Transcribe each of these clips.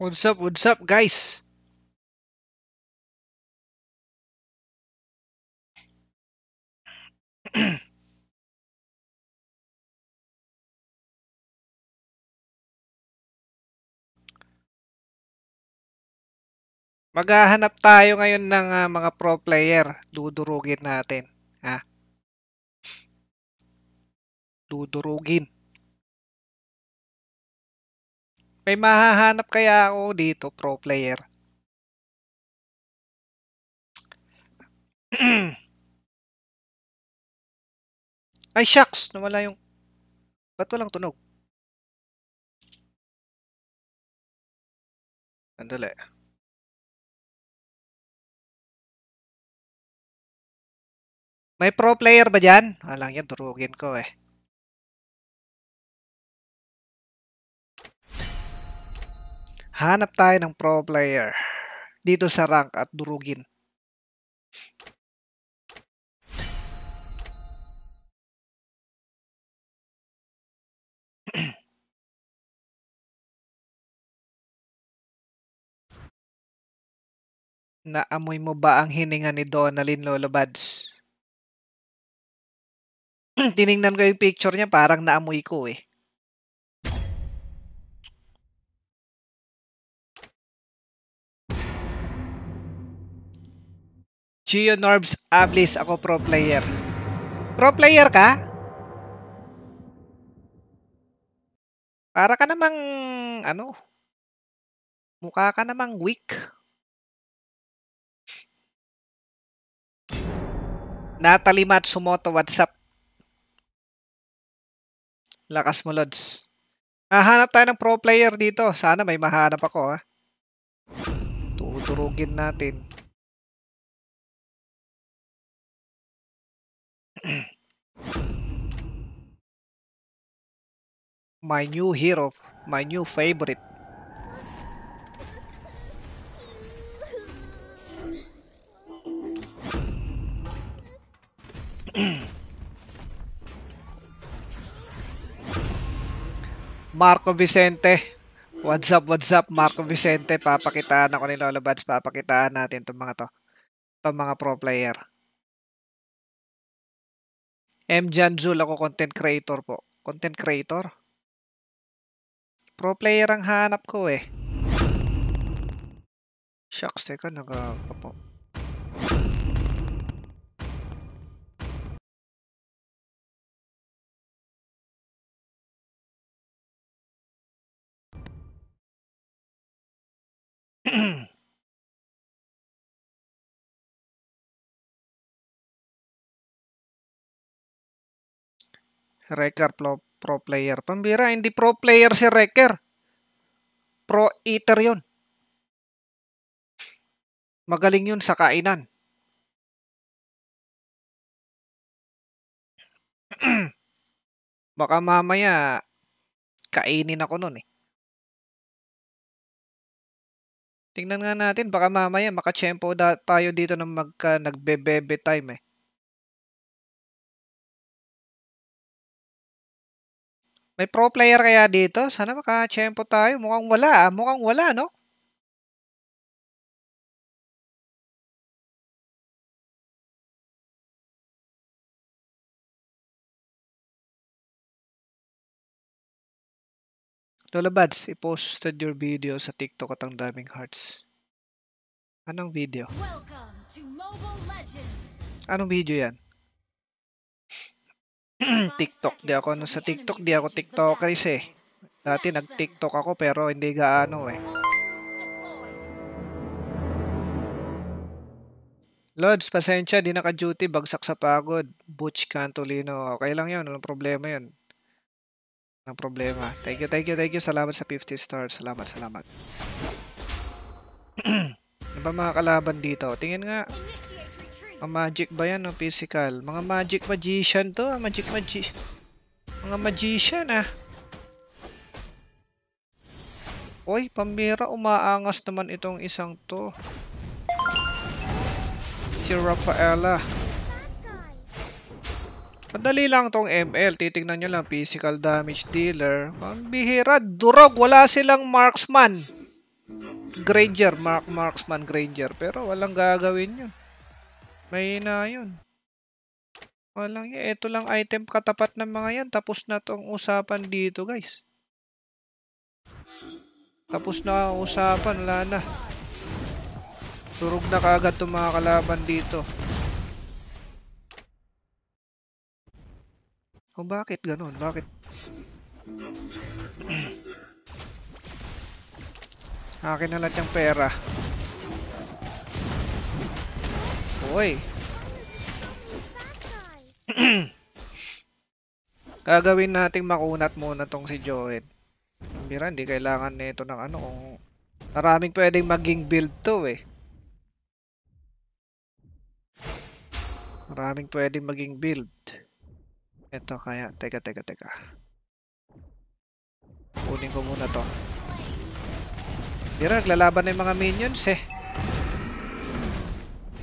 What's up, what's up guys? Maghahanap tayo ngayon ng uh, mga pro player. Dudurugin natin. Ha? Ah. Dudurugin. May mahahanap kaya ako dito, pro player. Ay, shucks! Nawala yung... Ba't walang tunog? Andali. May pro player ba dyan? Alang yan, durugin ko eh. Hanap tayo ng pro player dito sa rank at durugin. Naamoy mo ba ang hininga ni Donalyn Lolo Bads? Tiningnan ko yung picture niya, parang naamoy ko eh. Gio Norbs Avlis, ako pro player. Pro player ka? Para ka namang, ano, mukha ka namang weak. Natalie Matsumoto, what's up? Lakas mo, Lods. Hahanap tayo ng pro player dito. Sana may mahanap ako, ha. Ah. Tuturugin natin. my new hero, my new favorite. Marco Vicente. What's up, what's up, Marco Vicente. Papakitaan ako ni Lola Bads. Papakitaan natin itong mga to. Itong mga pro player. M. Janjul ako, content creator po. Content creator? Pro player ang hanap ko eh. Shucks, teka, nagagawa po. mm Wrecker pro, pro player. Pambira, hindi pro player si Wrecker. Pro eater yun. Magaling yun sa kainan. Baka mamaya kainin ako nun eh. Tingnan nga natin, baka mamaya makachempo da tayo dito ng magka nagbebebe time eh. May pro player kaya dito? Sana makachempo tayo. Mukhang wala. Ah. Mukhang wala, no? Lola Bads, i-posted your video sa TikTok at ang daming hearts. Anong video? Anong video yan? TikTok di ako ano sa TikTok di ako TikTokeris eh. Dati nag-TikTok ako pero hindi gaano eh. Lods, pasensya, di naka-duty, bagsak sa pagod. Butch Cantolino. Okay lang yun, walang problema yun. Walang problema. Thank you, thank you, thank you. Salamat sa 50 stars. Salamat, salamat. ano ba mga kalaban dito? Tingin nga. Mga ah, magic ba yan o physical? Mga magic magician to ah. Magic magi... Mga magician ah. Oy, pambira. Umaangas naman itong isang to. Si Rafaela. Madali lang tong ML. Titignan nyo lang. Physical damage dealer. Pambihira. Durog. Wala silang marksman. Granger. Mark marksman Granger. Pero walang gagawin yun. May na yun. Walang yan. Ito lang item katapat ng mga yan. Tapos na tong usapan dito guys. Tapos na ang usapan. Wala na. Turog na kagad itong mga kalaban dito. O oh, bakit ganun? Bakit? Akin na lahat yung pera. Oy. Gagawin nating makunat muna tong si Joed. Mira, hindi kailangan nito ng ano kung maraming pwedeng maging build to eh. Maraming pwedeng maging build. Ito kaya, teka teka teka. Kunin ko muna to. Mira, lalaban na yung mga minions eh.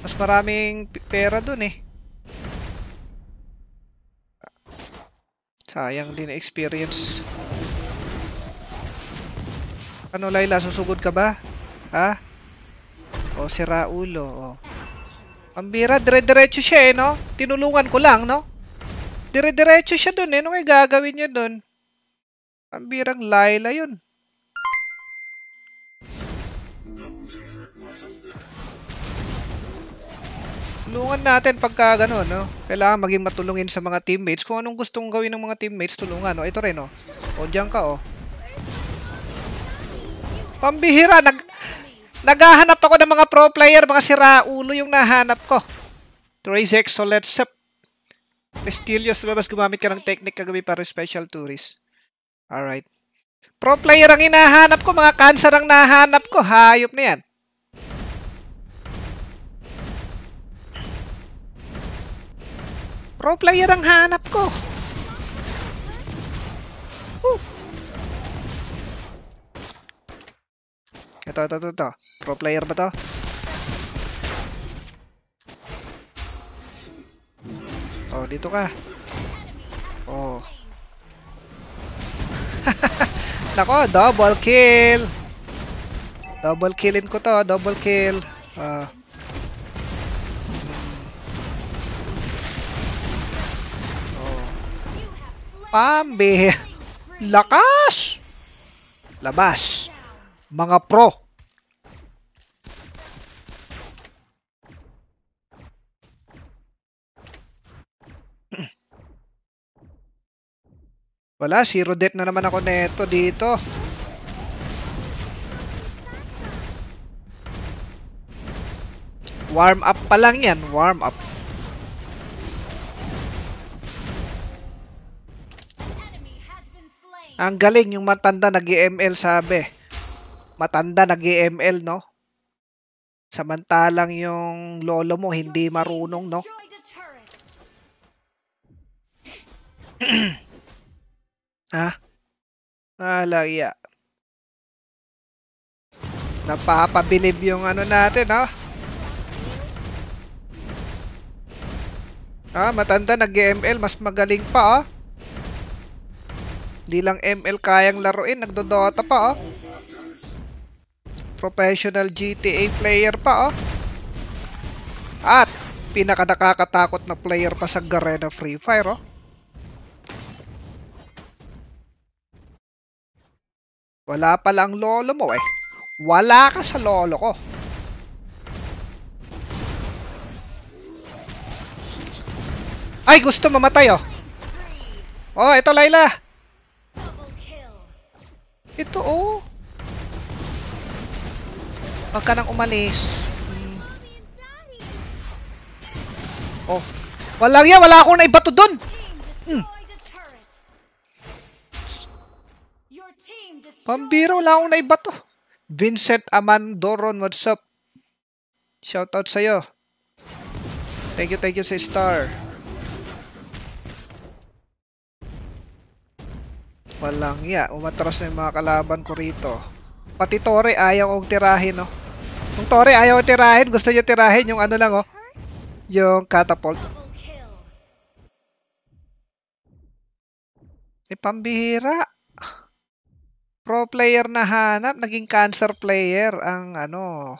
Mas maraming pera dun eh. Sayang din experience. Ano Laila, susugod ka ba? Ha? O oh, sira ulo. O. Oh. Ang bira, dire-diretso siya eh, no? Tinulungan ko lang, no? Dire-diretso siya dun eh. Ano gagawin niya dun? Ang birang Laila yun. tulungan natin pagka gano'n, no? Kailangan maging matulungin sa mga teammates. Kung anong gustong gawin ng mga teammates, tulungan, no? Ito rin, no? O, dyan ka, oh. Pambihira, nag... Naghahanap ako ng mga pro player, mga siraulo yung nahanap ko. Trazex, so let's up. Estilios, lumabas gumamit ka ng technique kagabi para special tourist. Alright. Pro player ang hinahanap ko, mga cancer ang nahanap ko. Hayop na yan. Pro player ang hanap ko. Woo. Ito, ito, ito, ito. Pro player ba to? Oh, dito ka. Oh. Nako, double kill. Double killin ko to, double kill. Ah. Uh. Pambe. Lakas! Labas. Mga pro. Wala, zero death na naman ako neto dito. Warm up pa lang yan, warm up. Ang galing yung matanda nag-ML sabi. Matanda nag-ML, no? Samantalang yung lolo mo hindi marunong, no? ha? Alaya. Ah, Napapabilib yung ano natin, ha? Ah, matanda nag-ML. Mas magaling pa, ah. Di lang ML kayang laruin. Nagdodota pa, oh. Professional GTA player pa, oh. At, pinaka nakakatakot na player pa sa Garena Free Fire, oh. Wala pa lang lolo mo, eh. Wala ka sa lolo ko. Ay, gusto mamatay, oh. Oh, ito, Layla. Ito oh. Huwag ka nang umalis. Hmm. Oh. Wala yan. Wala akong naibato doon. Hmm. Pambira. Wala akong naibato. Vincent Amandoron. What's up? Shoutout sa'yo. Thank you, thank you sa star. Walang ya. Umatras na yung mga kalaban ko rito. Pati Tore ayaw kong tirahin, no? Oh. Yung Tore ayaw kong tirahin, gusto niya tirahin yung ano lang, oh. Yung catapult. Eh, pambihira. Pro player na hanap, naging cancer player ang ano.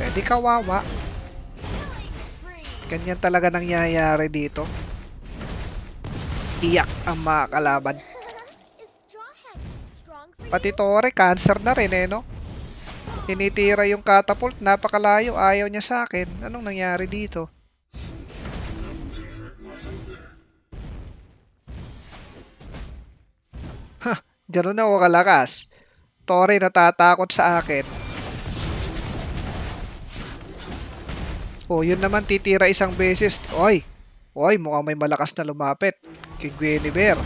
Eh, di kawawa. Ganyan talaga nangyayari dito iyak ang mga kalaban. Pati Tore, cancer na rin eh, no? Tinitira yung catapult, napakalayo, ayaw niya sa akin. Anong nangyari dito? Ha, ganun na ako kalakas. Tore, natatakot sa akin. Oh, yun naman titira isang beses. Oy. Oy, mukhang may malakas na lumapit. Kay Guinevere.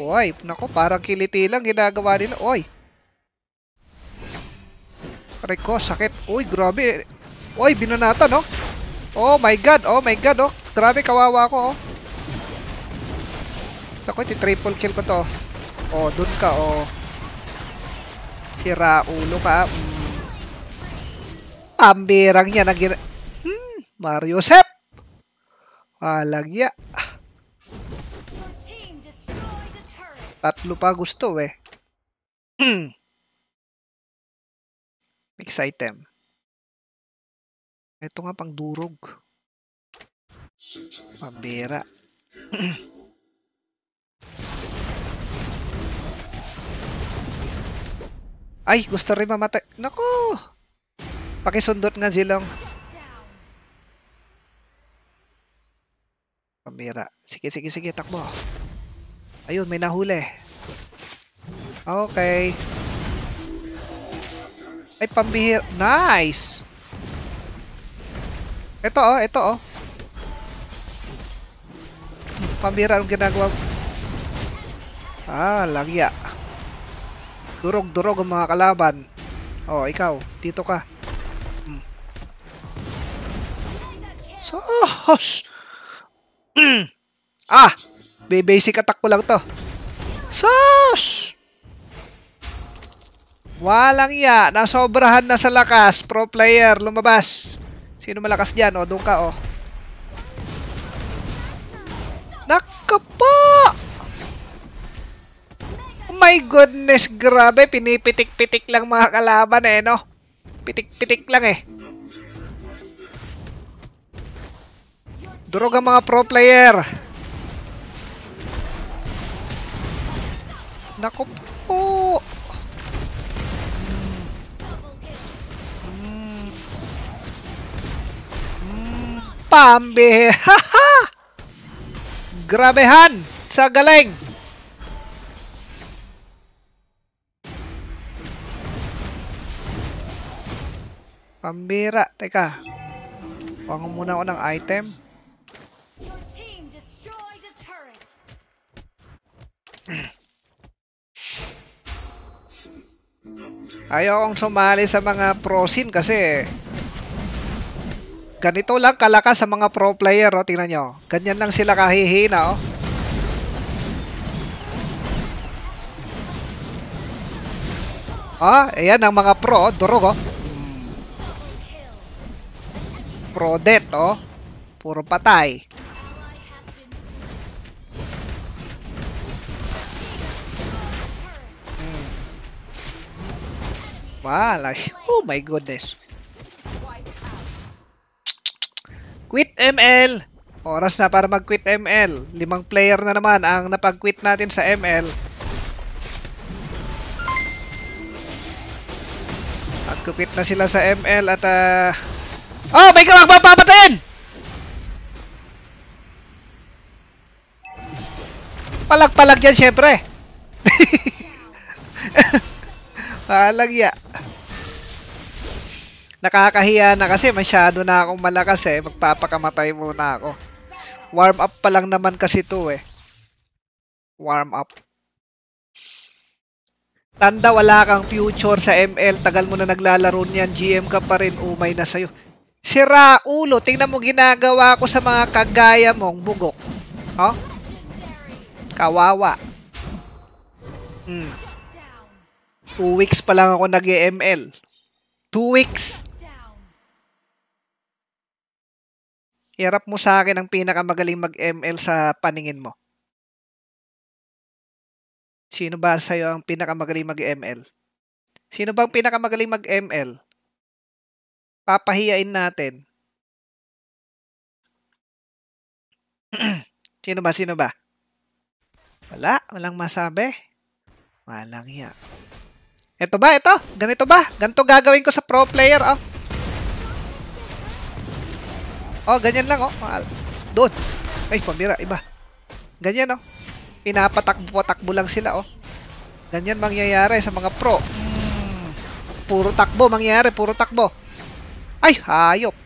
Oy, nako, parang kiliti lang ginagawa nila. Oy. Aray ko, sakit. Uy, grabe. Uy, binanatan, oh. Oh my god, oh my god, oh. Grabe, kawawa ko, oh. Ako, triple kill ko to. Oh, dun ka, oh. Sira ulo ka. Mm. Pambirang yan ang gina... Hmm, Mario Sep! Alagya. Tatlo pa gusto eh. Next item. Ito nga pang durog. Pabera. Ay, gusto rin mamatay. Nako! Pakisundot nga silong. Pambira. Sige, sige, sige. Takbo. Ayun, may nahuli. Okay. Ay, pambihir. Nice! Ito oh, ito oh. Pambira ang ginagawa. Ah, lagya. Durog-durog ang mga kalaban. Oh, ikaw. Dito ka. Hmm. So, oh, Mm. Ah! Basic attack ko lang to. Sus! Walang ya. Nasobrahan na sa lakas. Pro player, lumabas. Sino malakas dyan? O, doon ka, o. Nakapa! Oh my goodness, grabe. Pinipitik-pitik lang mga kalaban eh, no? Pitik-pitik lang eh. Durog ang mga pro player. Nako po. Mm. Mm. Pambi. Grabehan sa galing. Pambira. Teka. Pango muna ako ng item. Ayokong sumali sa mga pro scene kasi ganito lang kalakas sa mga pro player. Oh. Tingnan nyo. Ganyan lang sila kahihina. Oh. Ah, ayan ang mga pro. Oh. Durog. Oh. Hmm. Pro death. Oh. Puro patay. Wow, like, oh my goodness. Quit ML! Oras na para mag-quit ML. Limang player na naman ang napag-quit natin sa ML. nag na sila sa ML at uh... Oh! May kawag papapatayin! Palagpalag yan syempre! Malagya. Nakakahiya na kasi masyado na akong malakas eh. Magpapakamatay muna ako. Warm up pa lang naman kasi to eh. Warm up. Tanda, wala kang future sa ML. Tagal mo na naglalaro niyan. GM ka pa rin. Umay na sa'yo. Sira ulo. Tingnan mo ginagawa ko sa mga kagaya mong bugok. Oh? Kawawa. Hmm. Two weeks pa lang ako nag-ML. Two weeks! Irap mo sa akin ang pinakamagaling mag-ML sa paningin mo. Sino ba sa'yo ang pinakamagaling mag-ML? Sino ba ang pinakamagaling mag-ML? Papahiyain natin. Sino ba? Sino ba? Wala. Walang masabi. Walang hiya. Ito ba? Ito? Ganito ba? Ganito gagawin ko sa pro player, oh. Oh, ganyan lang, oh. Doon. Ay, pambira. Iba. Ganyan, oh. Pinapatakbo-takbo lang sila, oh. Ganyan mangyayari sa mga pro. Hmm. Puro takbo mangyayari. Puro takbo. Ay, hayop.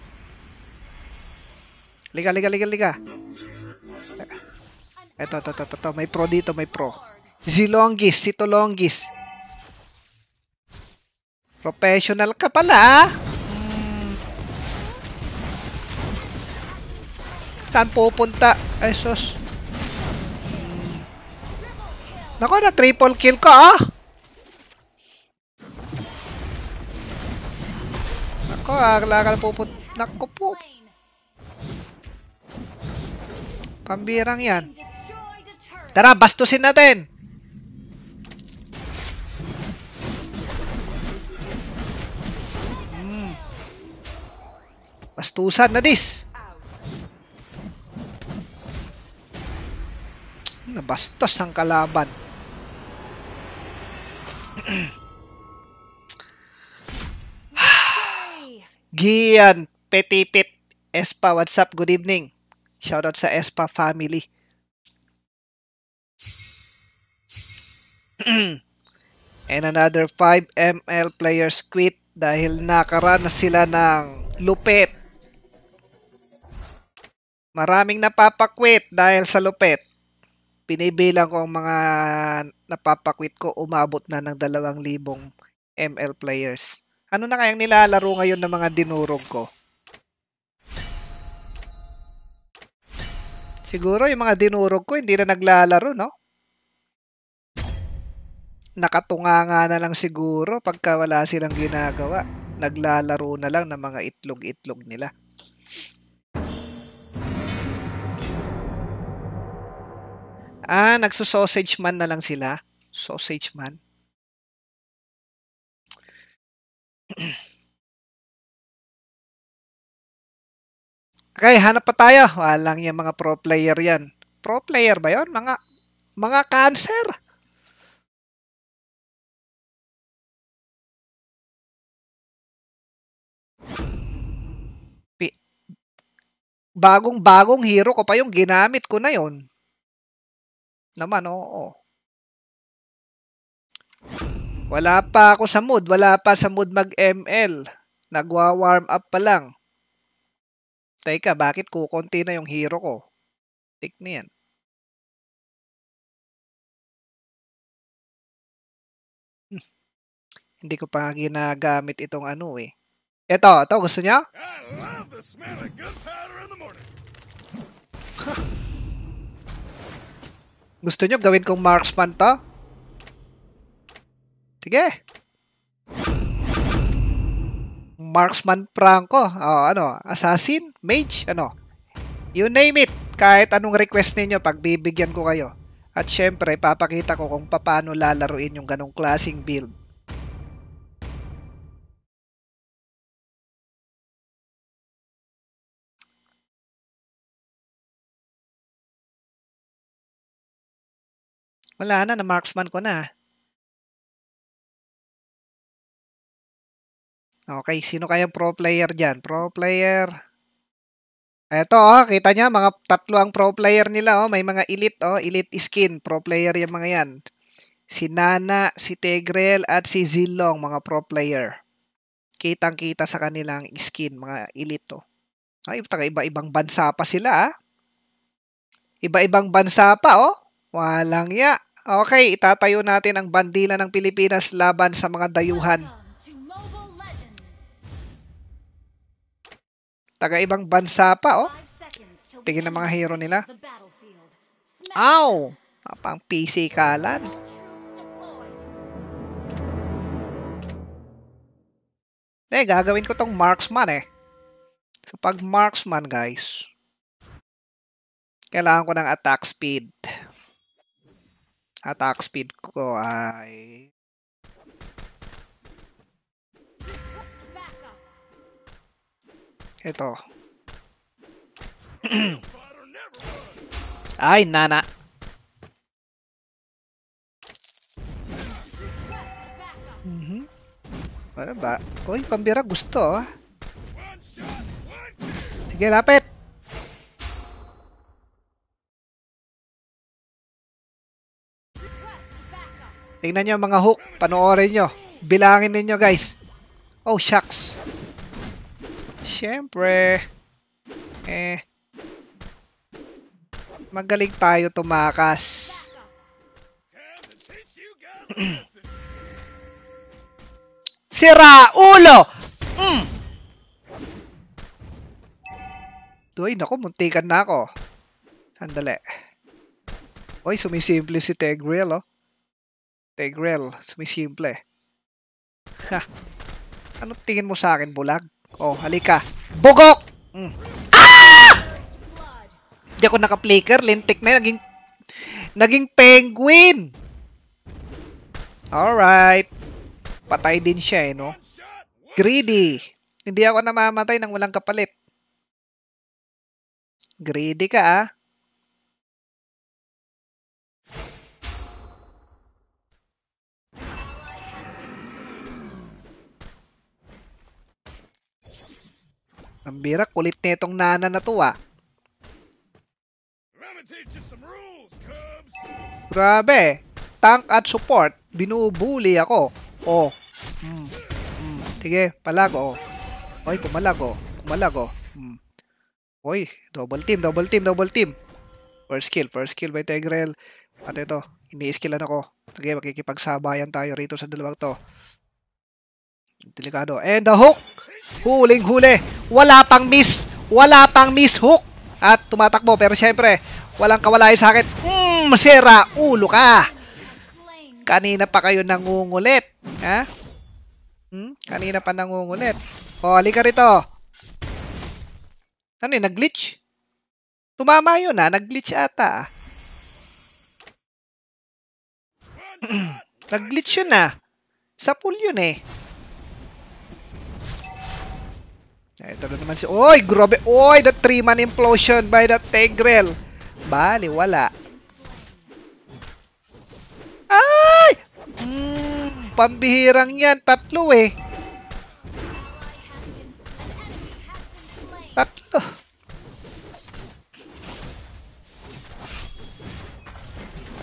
Liga, liga, liga, liga. Ito, ito, ito, ito. May pro dito, may pro. Zilongis, Longis, si Tolongis. Professional ka pala. Hmm. Saan pupunta? Ay, sus. Hmm. Nako, na triple kill ko, ah! Nako, agla ka na pupunta. Nako po. Pambirang yan. Tara, bastusin natin! Bastusan na dis! Nabastos ang kalaban. Gian Petipit Espa, what's up? Good evening. Shoutout sa Espa family. And another 5 ML players quit dahil nakaranas sila ng lupet Maraming napapakwit dahil sa lupet. Pinibilang ko ang mga napapakwit ko umabot na ng 2,000 ML players. Ano na kayang nilalaro ngayon ng mga dinurog ko? Siguro yung mga dinurog ko hindi na naglalaro, no? Nakatunga nga na lang siguro pagka wala silang ginagawa. Naglalaro na lang ng mga itlog-itlog nila. Ah, nagso man na lang sila. Sausage man. Okay, hanap pa tayo. Walang yung mga pro player yan. Pro player ba yon Mga, mga cancer. Bagong-bagong hero ko pa yung ginamit ko na yon naman, oo. Wala pa ako sa mood. Wala pa sa mood mag-ML. Nagwa-warm up pa lang. Teka, bakit kukunti na yung hero ko? Tik na yan. Hmm. Hindi ko pa ginagamit itong ano eh. Ito, ito gusto niya? I love the smell of gunpowder in the morning. Gusto nyo gawin kong marksman to? Sige. Marksman Franco. Oh, ano? Assassin? Mage? Ano? You name it. Kahit anong request ninyo, pagbibigyan ko kayo. At syempre, papakita ko kung paano lalaruin yung ganong klasing build. Wala na, na-marksman ko na. Okay, sino kaya pro player diyan? Pro player. Eto, oh, kita niya, mga tatlo ang pro player nila. Oh. May mga elite, oh, elite skin. Pro player 'yang mga yan. Si Nana, si Tegrel, at si Zilong, mga pro player. Kitang-kita sa kanilang skin, mga elite. Oh. Ay, iba-ibang bansa pa sila, ah. Iba-ibang bansa pa, oh. Walang ya. Okay, itatayo natin ang bandila ng Pilipinas laban sa mga dayuhan. Taga ibang bansa pa, oh. Tingin ng mga hero nila. Ow! Pang PC kalan. Eh, gagawin ko tong marksman eh. So, pag marksman, guys, kailangan ko ng attack speed attack speed ko ay ito ay nana mhm mm ano ba? Uy, pambira gusto ah. Sige, lapit! Tingnan nyo mga hook. Panoorin nyo. Bilangin ninyo guys. Oh, shucks. Siyempre. Eh. Magaling tayo tumakas. Sira! Ulo! Mm. Uy, nako. muntikan na ako. Sandali. Uy, sumisimple si Tegriel, oh. Tegrel, sumisimple. Ha! Ano tingin mo sa akin, bulag? Oh, halika. Bugok! Mm. Ah! Hindi ako naka-flicker. Lintik na naging... Naging penguin! Alright. Patay din siya eh, no? Greedy. Hindi ako namamatay nang walang kapalit. Greedy ka ah. Ang bira, kulit nitong nana na to ah. Grabe, tank at support, binubuli ako. Oh, mm. Mm. sige, palago oh. Oy, pumalago, pumalago. Mm. Oy, double team, double team, double team. First skill, first skill by Tegrel. At ito, ini-skillan ako. Sige, makikipagsabayan tayo rito sa dalawang to. Delikado. And the hook. Huling-huli. Wala pang miss. Wala pang miss hook. At tumatakbo. Pero syempre, walang kawalay sa akin. Mm, sira. Ulo ka. Kanina pa kayo nangungulit. Ha? Hmm? Kanina pa nangungulit. O, halika rito. Ano yun? Nag-glitch? Tumama yun ha. Ah. Nag-glitch ata. Ah. Nag-glitch yun ha. Ah. Sa pool yun eh. Ito na naman si... Oy! Grobe! Oy! The 3-man implosion by the Tegrel. Bali, wala. Ay! Mm, pambihirang yan. Tatlo eh. Tatlo.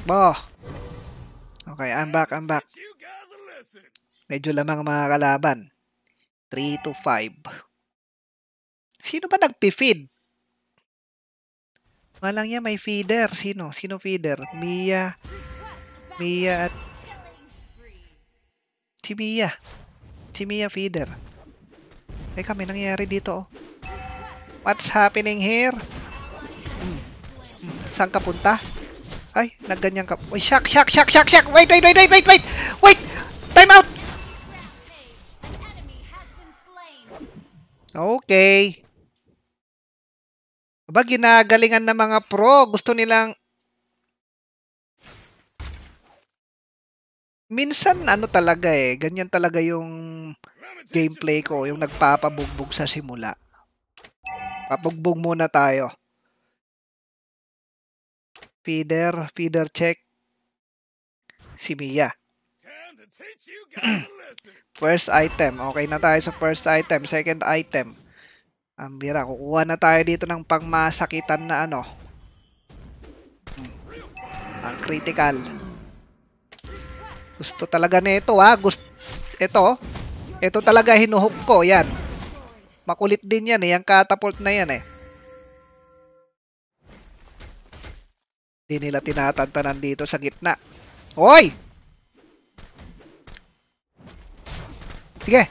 Bo. Okay, I'm back, I'm back. Medyo lamang mga kalaban. 3 to 5. Sino ba nagpi-feed? Walang niya, may feeder. Sino? Sino feeder? Mia. Mia at... Si Mia. Si Mia feeder. Teka, may nangyari dito. Oh. What's happening here? Hmm. Saan ka punta? Ay, nagganyan ka. Uy, shock, shock, shock, shock, shock. Wait, wait, wait, wait, wait, wait. Wait! Time out! Okay. Aba, ginagalingan ng mga pro. Gusto nilang... Minsan, ano talaga eh. Ganyan talaga yung gameplay ko. Yung nagpapabugbog sa simula. Papugbog muna tayo. Feeder. Feeder check. Si Mia. first item. Okay na tayo sa first item. Second item. Ang bira. Kukuha na tayo dito ng pangmasakitan na ano. Hmm. Ang critical. Gusto talaga nito ha. Ah. Gusto. Ito. Ito talaga hinuhok ko. Yan. Makulit din yan eh. Yung catapult na yan eh. Hindi nila tinatantanan dito sa gitna. Hoy! Sige.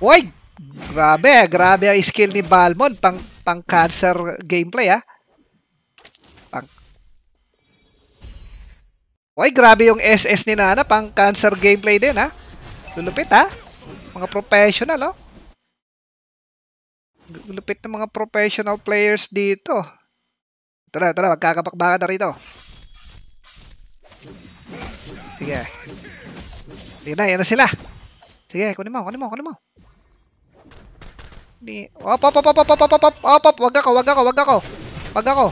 Hoy! Grabe, ah. grabe ang skill ni Balmon pang pang cancer gameplay ah. Pang Oy, grabe yung SS ni Nana pang cancer gameplay din ah. Lulupit ah. Mga professional oh. Lulupit ng mga professional players dito. Ito na, ito na, magkakapakbakan na rito. Sige. Sige na, yan na sila. Sige, kunin mo, kunin mo, kunin mo. Di. Op, op, op, op, op, op, op, op, op, op, wag ako, wag ako, wag ako. Wag ako.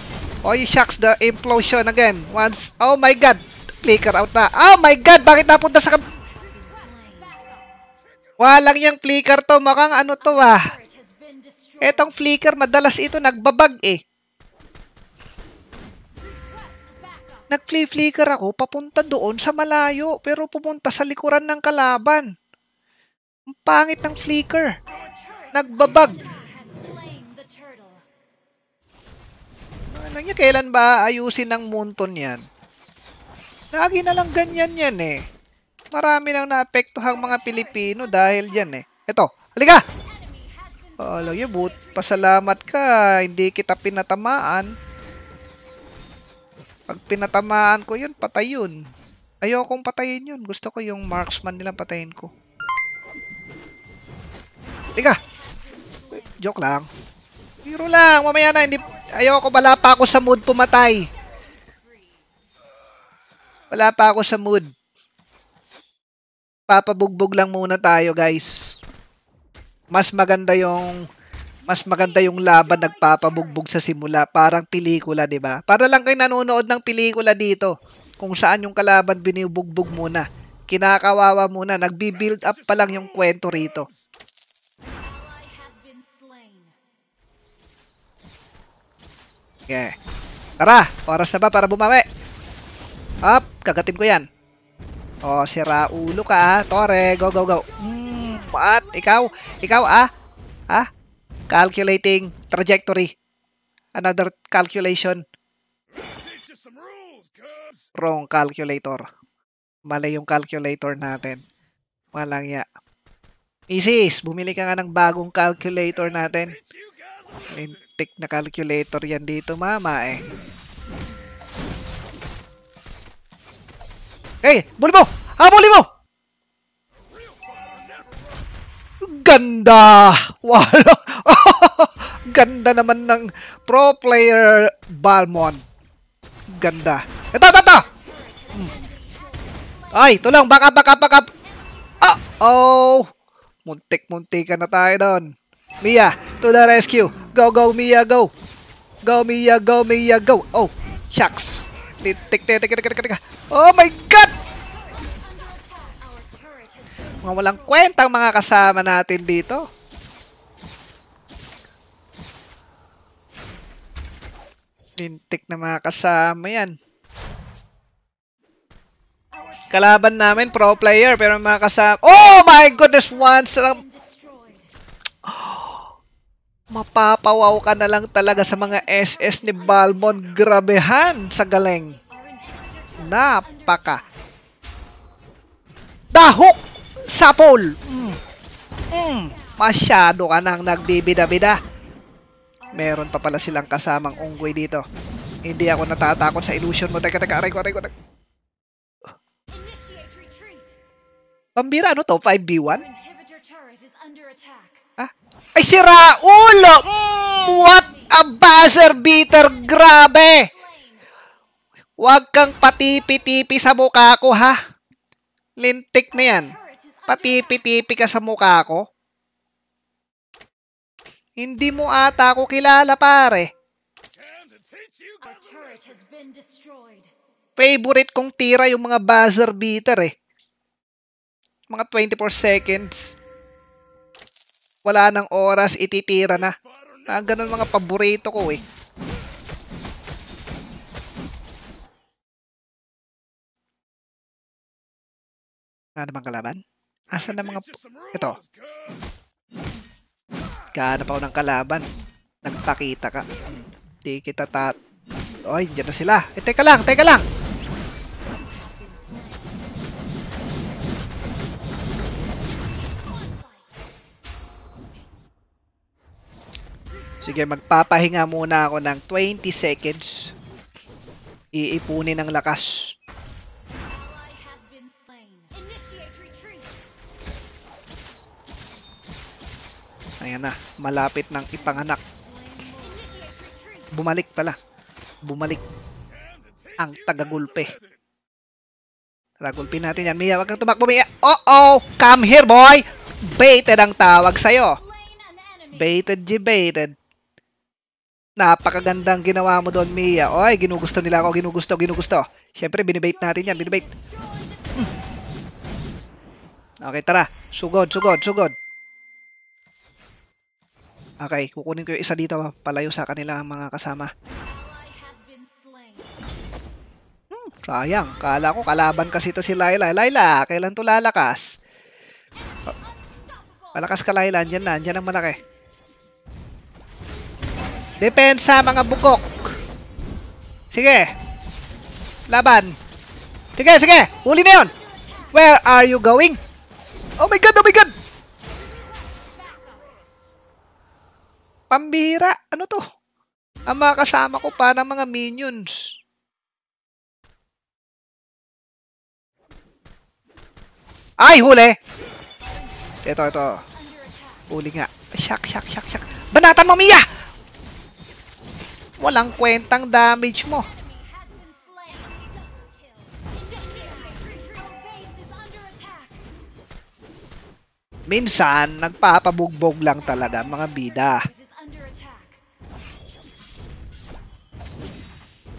Oy, shucks, the implosion again. Once, oh my god. Flicker out na. Oh my god, bakit napunta sa kam... Walang yung flicker to, makang ano to ah. Etong flicker, madalas ito nagbabag eh. Nag-flicker ako papunta doon sa malayo pero pumunta sa likuran ng kalaban. Ang pangit ng flicker nagbabag. Alam niya, kailan ba ayusin ng Munton yan? Lagi na lang ganyan yan eh. Marami nang naapektuhang mga Pilipino dahil yan eh. Eto, halika! Oh, alam but, pasalamat ka. Hindi kita pinatamaan. Pag pinatamaan ko yun, patay yun. Ayokong patayin yun. Gusto ko yung marksman nila patayin ko. Halika! Joke lang. Biro lang. Mamaya na. Hindi, ayoko. Wala pa ako sa mood pumatay. Wala pa ako sa mood. Papabugbog lang muna tayo, guys. Mas maganda yung mas maganda yung laban nagpapabugbog sa simula. Parang pelikula, di ba? Para lang kayo nanonood ng pelikula dito. Kung saan yung kalaban binibugbog muna. Kinakawawa muna. Nagbi-build up pa lang yung kwento rito. Okay. Tara! Oras na ba para bumawi? Up! Kagatin ko yan. O, sira ulo ka ah. Tore, go, go, go. Mm, what? Ikaw? Ikaw ah? Ah? Calculating trajectory. Another calculation. Wrong calculator. Mali yung calculator natin. Walang ya. Isis, bumili ka nga ng bagong calculator natin. Lint high na calculator yan dito, mama eh. Hey, buli mo! Ah, buli mo! Ganda! Wala! Ganda naman ng pro player Balmond. Ganda. Ito, ito, ito! Hmm. Ay, tulong! Back up, back up, back up! Ah, oh! Muntik-muntikan na tayo doon. Mia, to the rescue. Go, go, Mia, go! Go, Mia, go, Mia, go! Oh, shucks! Tik, tik, tik, tik, tik, tik, Oh my God! Mga walang kwentang mga kasama natin dito. Lintik na mga kasama yan. Kalaban namin, pro player, pero mga kasama... Oh my goodness, once lang Mapapawaw ka na lang talaga sa mga SS ni Balmon. Grabehan sa galing. Napaka. Dahok! Sapol! Mm. Mm. Masyado ka nang nagbibida-bida. Meron pa pala silang kasamang unggoy dito. Hindi ako natatakot sa illusion mo. Teka, teka, aray ko, aray ko. Pambira, ano to? 5v1? Ay, si Raul! Oh. Mm, what a buzzer beater! Grabe! Huwag kang patipi-tipi sa mukha ko, ha? Lintik na yan. Patipi-tipi ka sa mukha ko. Hindi mo ata ako kilala, pare. Favorite kong tira yung mga buzzer beater, eh. Mga 24 seconds wala nang oras, ititira na. Ah, ganun mga paborito ko eh. Ano mga kalaban? Asan na mga... Ito. Kahanap ako ng kalaban. Nagpakita ka. Hindi kita tat... Oy, dyan na sila. Eh, teka lang, teka lang! Sige, magpapahinga muna ako ng 20 seconds. Iipunin ang lakas. Ayan na, malapit ng ipanganak. Bumalik pala. Bumalik. Ang tagagulpe. Ragulpin natin yan. Mia, wag kang tumakbo, Mia. Oh, oh! Come here, boy! Baited ang tawag sa'yo. Baited, g-baited. Napakagandang ginawa mo doon, Mia. Oy, ginugusto nila ako. Ginugusto, ginugusto. Siyempre, binibait natin yan. Binibait. Mm. Okay, tara. Sugod, sugod, sugod. Okay, kukunin ko yung isa dito. Palayo sa kanila ang mga kasama. Hmm, sayang. Kala ko kalaban kasi to si Layla. Layla, kailan to lalakas? Palakas oh. ka, Layla. Andyan na. Andyan ang malaki. Depensa mga bukok. Sige. Laban. Sige, sige. Huli na yun. Where are you going? Oh my god, oh my god. Pambira. Ano to? Ang mga kasama ko pa ng mga minions. Ay, huli. Ito, ito. Huli nga. Shak, shak, shak, shak. Banatan mo, Mia! Walang kwentang damage mo. Minsan, nagpapabugbog lang talaga mga bida.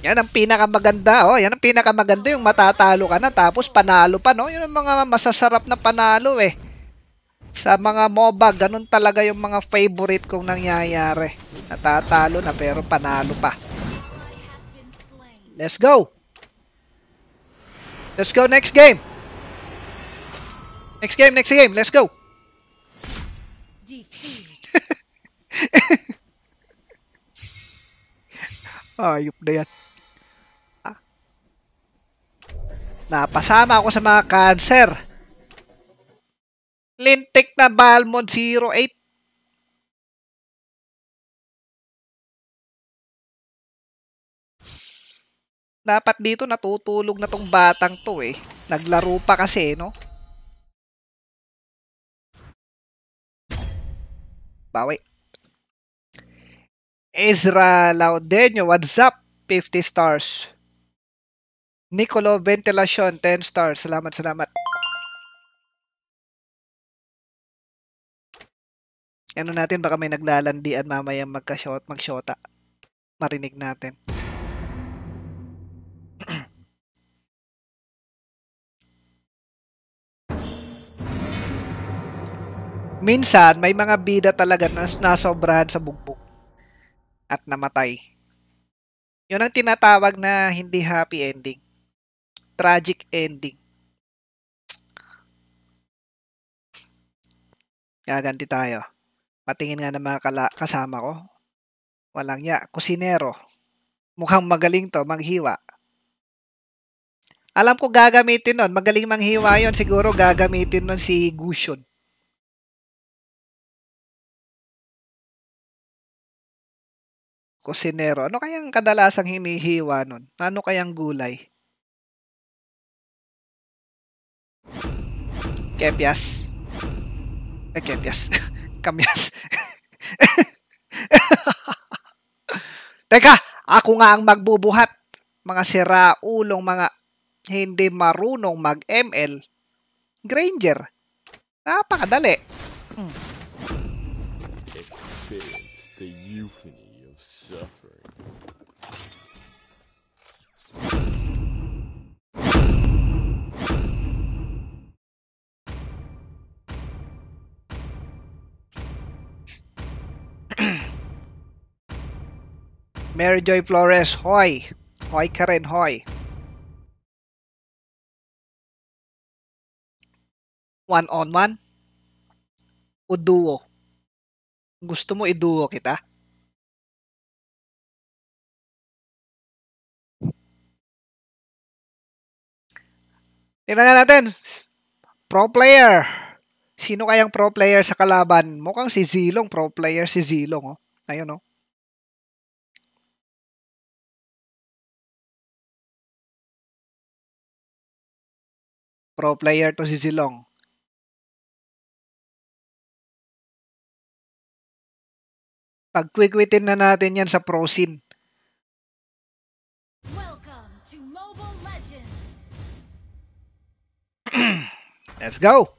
Yan ang pinakamaganda, oh. Yan ang pinakamaganda yung matatalo ka na tapos panalo pa, no? Yun ang mga masasarap na panalo, eh. Sa mga MOBA, ganun talaga yung mga favorite kong nangyayari. Natatalo na pero panalo pa. Let's go! Let's go next game! Next game, next game, let's go! Ayop na yan. Ah. Napasama ako sa mga cancer. Lintik na Balmond 08. Dapat dito natutulog na tong batang to eh. Naglaro pa kasi, eh, no? Bawi. Ezra Laudenio, what's up? 50 stars. Nicolo Ventilacion, 10 stars. Salamat, salamat. Ano natin, baka may naglalandian mamaya magka-shot, magshota Marinig natin. Minsan, may mga bida talaga na nasobrahan sa bugbog at namatay. Yun ang tinatawag na hindi happy ending. Tragic ending. Gaganti tayo. Patingin nga ng mga kala- kasama ko. Walang ya. Kusinero. Mukhang magaling to, maghiwa. Alam ko gagamitin nun. Magaling manghiwa yon Siguro gagamitin nun si Gushon. Kusinero. Ano kayang kadalasang hinihiwa nun? Ano kayang gulay? Kepias. Eh, kepias. kamyas. Teka, ako nga ang magbubuhat. Mga sira siraulong mga hindi marunong mag-ML. Granger. Napakadali. Hmm. Mary Joy Flores, hoy! Hoy ka rin, hoy! One-on-one? O duo? Gusto mo i-duo kita? Tingnan natin. Pro player. Sino kayang pro player sa kalaban? Mukhang si Zilong pro player si Zilong. Oh. Ayun oh. Pro player to si Silong. Pag-quick-quitin na natin yan sa pro scene. Let's go!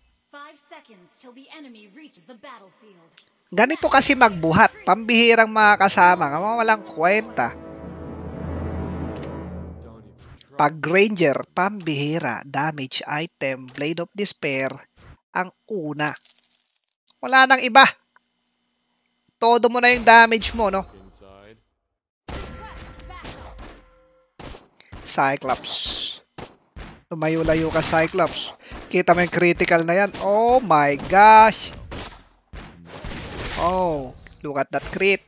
Ganito kasi magbuhat, pambihirang mga kasama, walang kwenta. Pag Ranger, pambihira, damage item, Blade of Despair, ang una. Wala nang iba. Todo mo na yung damage mo, no? Cyclops. Lumayo-layo ka, Cyclops. Kita mo yung critical na yan. Oh my gosh! Oh, look at that crit.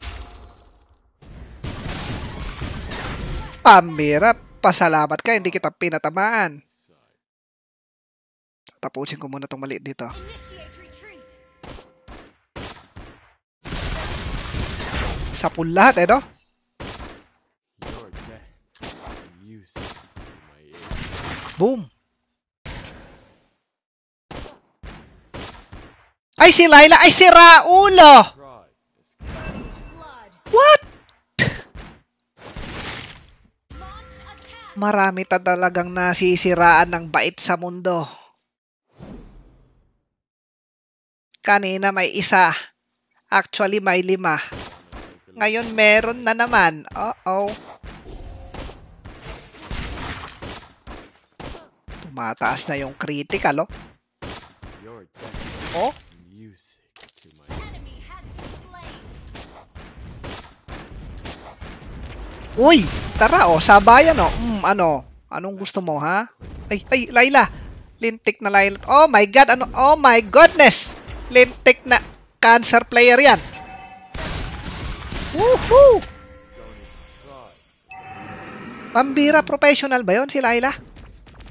Pamirap. Pasalamat ka, hindi kita pinatamaan. Tapusin ko muna tong maliit dito. Sapul lahat eh, no? Boom! Ay, si Laila! Ay, si Raulo! marami ta talagang nasisiraan ng bait sa mundo. Kanina may isa. Actually, may lima. Ngayon, meron na naman. Uh-oh. Tumataas na yung critical, oh. Oh? Uy, tara oh, sabayan oh. Mm, ano? Anong gusto mo ha? Ay, ay, Layla. Lintik na Layla. Oh my god, ano? Oh my goodness. Lintik na cancer player yan. Woohoo! Pambira professional ba yon si Laila?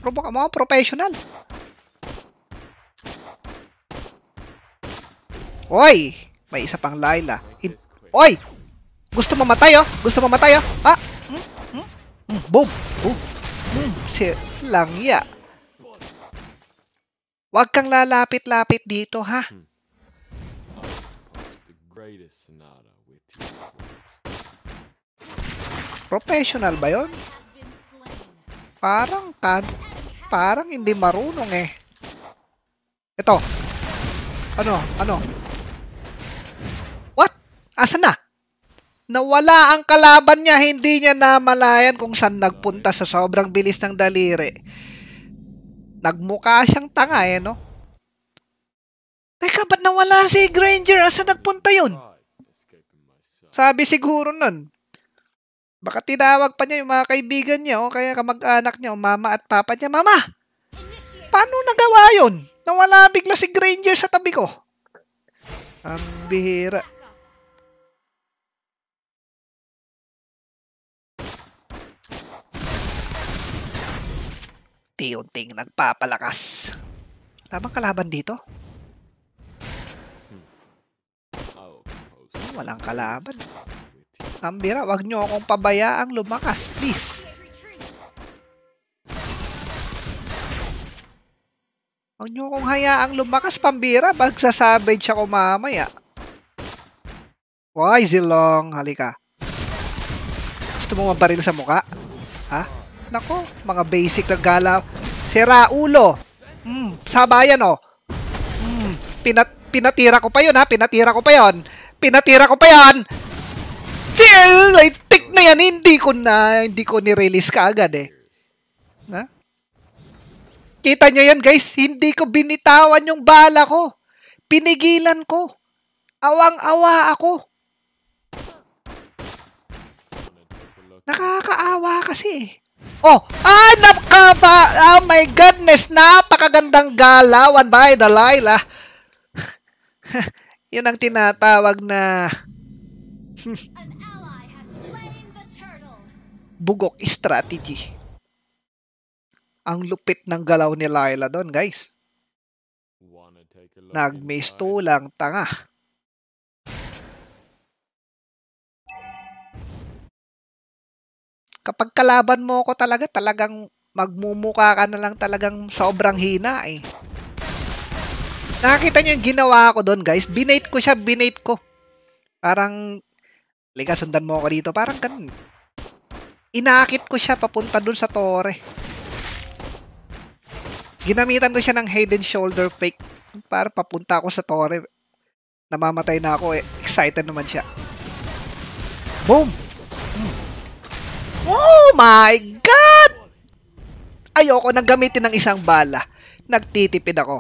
Provoke mo, professional. Oy! May isa pang Layla. Oy! Gusto mamatay, oh. Gusto mamatay, oh. Ah! Mm, mm, mm, boom! Boom! Oh. Mm, si Langya. Huwag kang lalapit-lapit dito, ha? Hmm. Professional ba yon? Parang kan... Parang hindi marunong eh. Ito. Ano? Ano? What? Asan na? Nawala ang kalaban niya, hindi niya namalayan kung saan nagpunta sa sobrang bilis ng daliri. Nagmukha siyang tanga eh, no? Teka, ba't nawala si Granger? Asa nagpunta yun? Sabi siguro nun. Baka tinawag pa niya yung mga kaibigan niya o kaya kamag-anak niya o mama at papa niya. Mama! Paano nagawa yun? Nawala bigla si Granger sa tabi ko. Ang bihira. unti-unting nagpapalakas. Labang kalaban dito. Hmm. Walang kalaban. Ambira, wag nyo akong pabayaang lumakas, please. Huwag nyo kong hayaang lumakas pambira. Magsasabage ako mamaya. Why, Zilong? Halika. Gusto mo mabaril sa muka? Ha? Nako, mga basic na gala. Sira ulo. Mm, sabayan oh. Mm, pinat pinatira ko pa 'yon ha, pinatira ko pa 'yon. Pinatira ko pa 'yon. Chill, like, tik na yan, hindi ko na, hindi ko ni-release kaagad eh. Na? Kita nyo yan guys, hindi ko binitawan yung bala ko. Pinigilan ko. Awang-awa ako. Nakakaawa kasi eh. Oh, ah, napaka, oh my goodness, napakagandang galawan by Delilah. Yun ang tinatawag na bugok strategy. Ang lupit ng galaw ni Lila doon, guys. Nag-miss tulang tanga. Kapag kalaban mo ako talaga, talagang magmumukha ka na lang talagang sobrang hina eh. Nakita niyo yung ginawa ko doon guys. Binate ko siya, binate ko. Parang, liga sundan mo ako dito. Parang ganun. Inakit ko siya papunta doon sa tore. Ginamitan ko siya ng head shoulder fake para papunta ako sa tore. Namamatay na ako eh. Excited naman siya. Boom! Oh my God! Ayoko nang gamitin ng isang bala. Nagtitipid ako.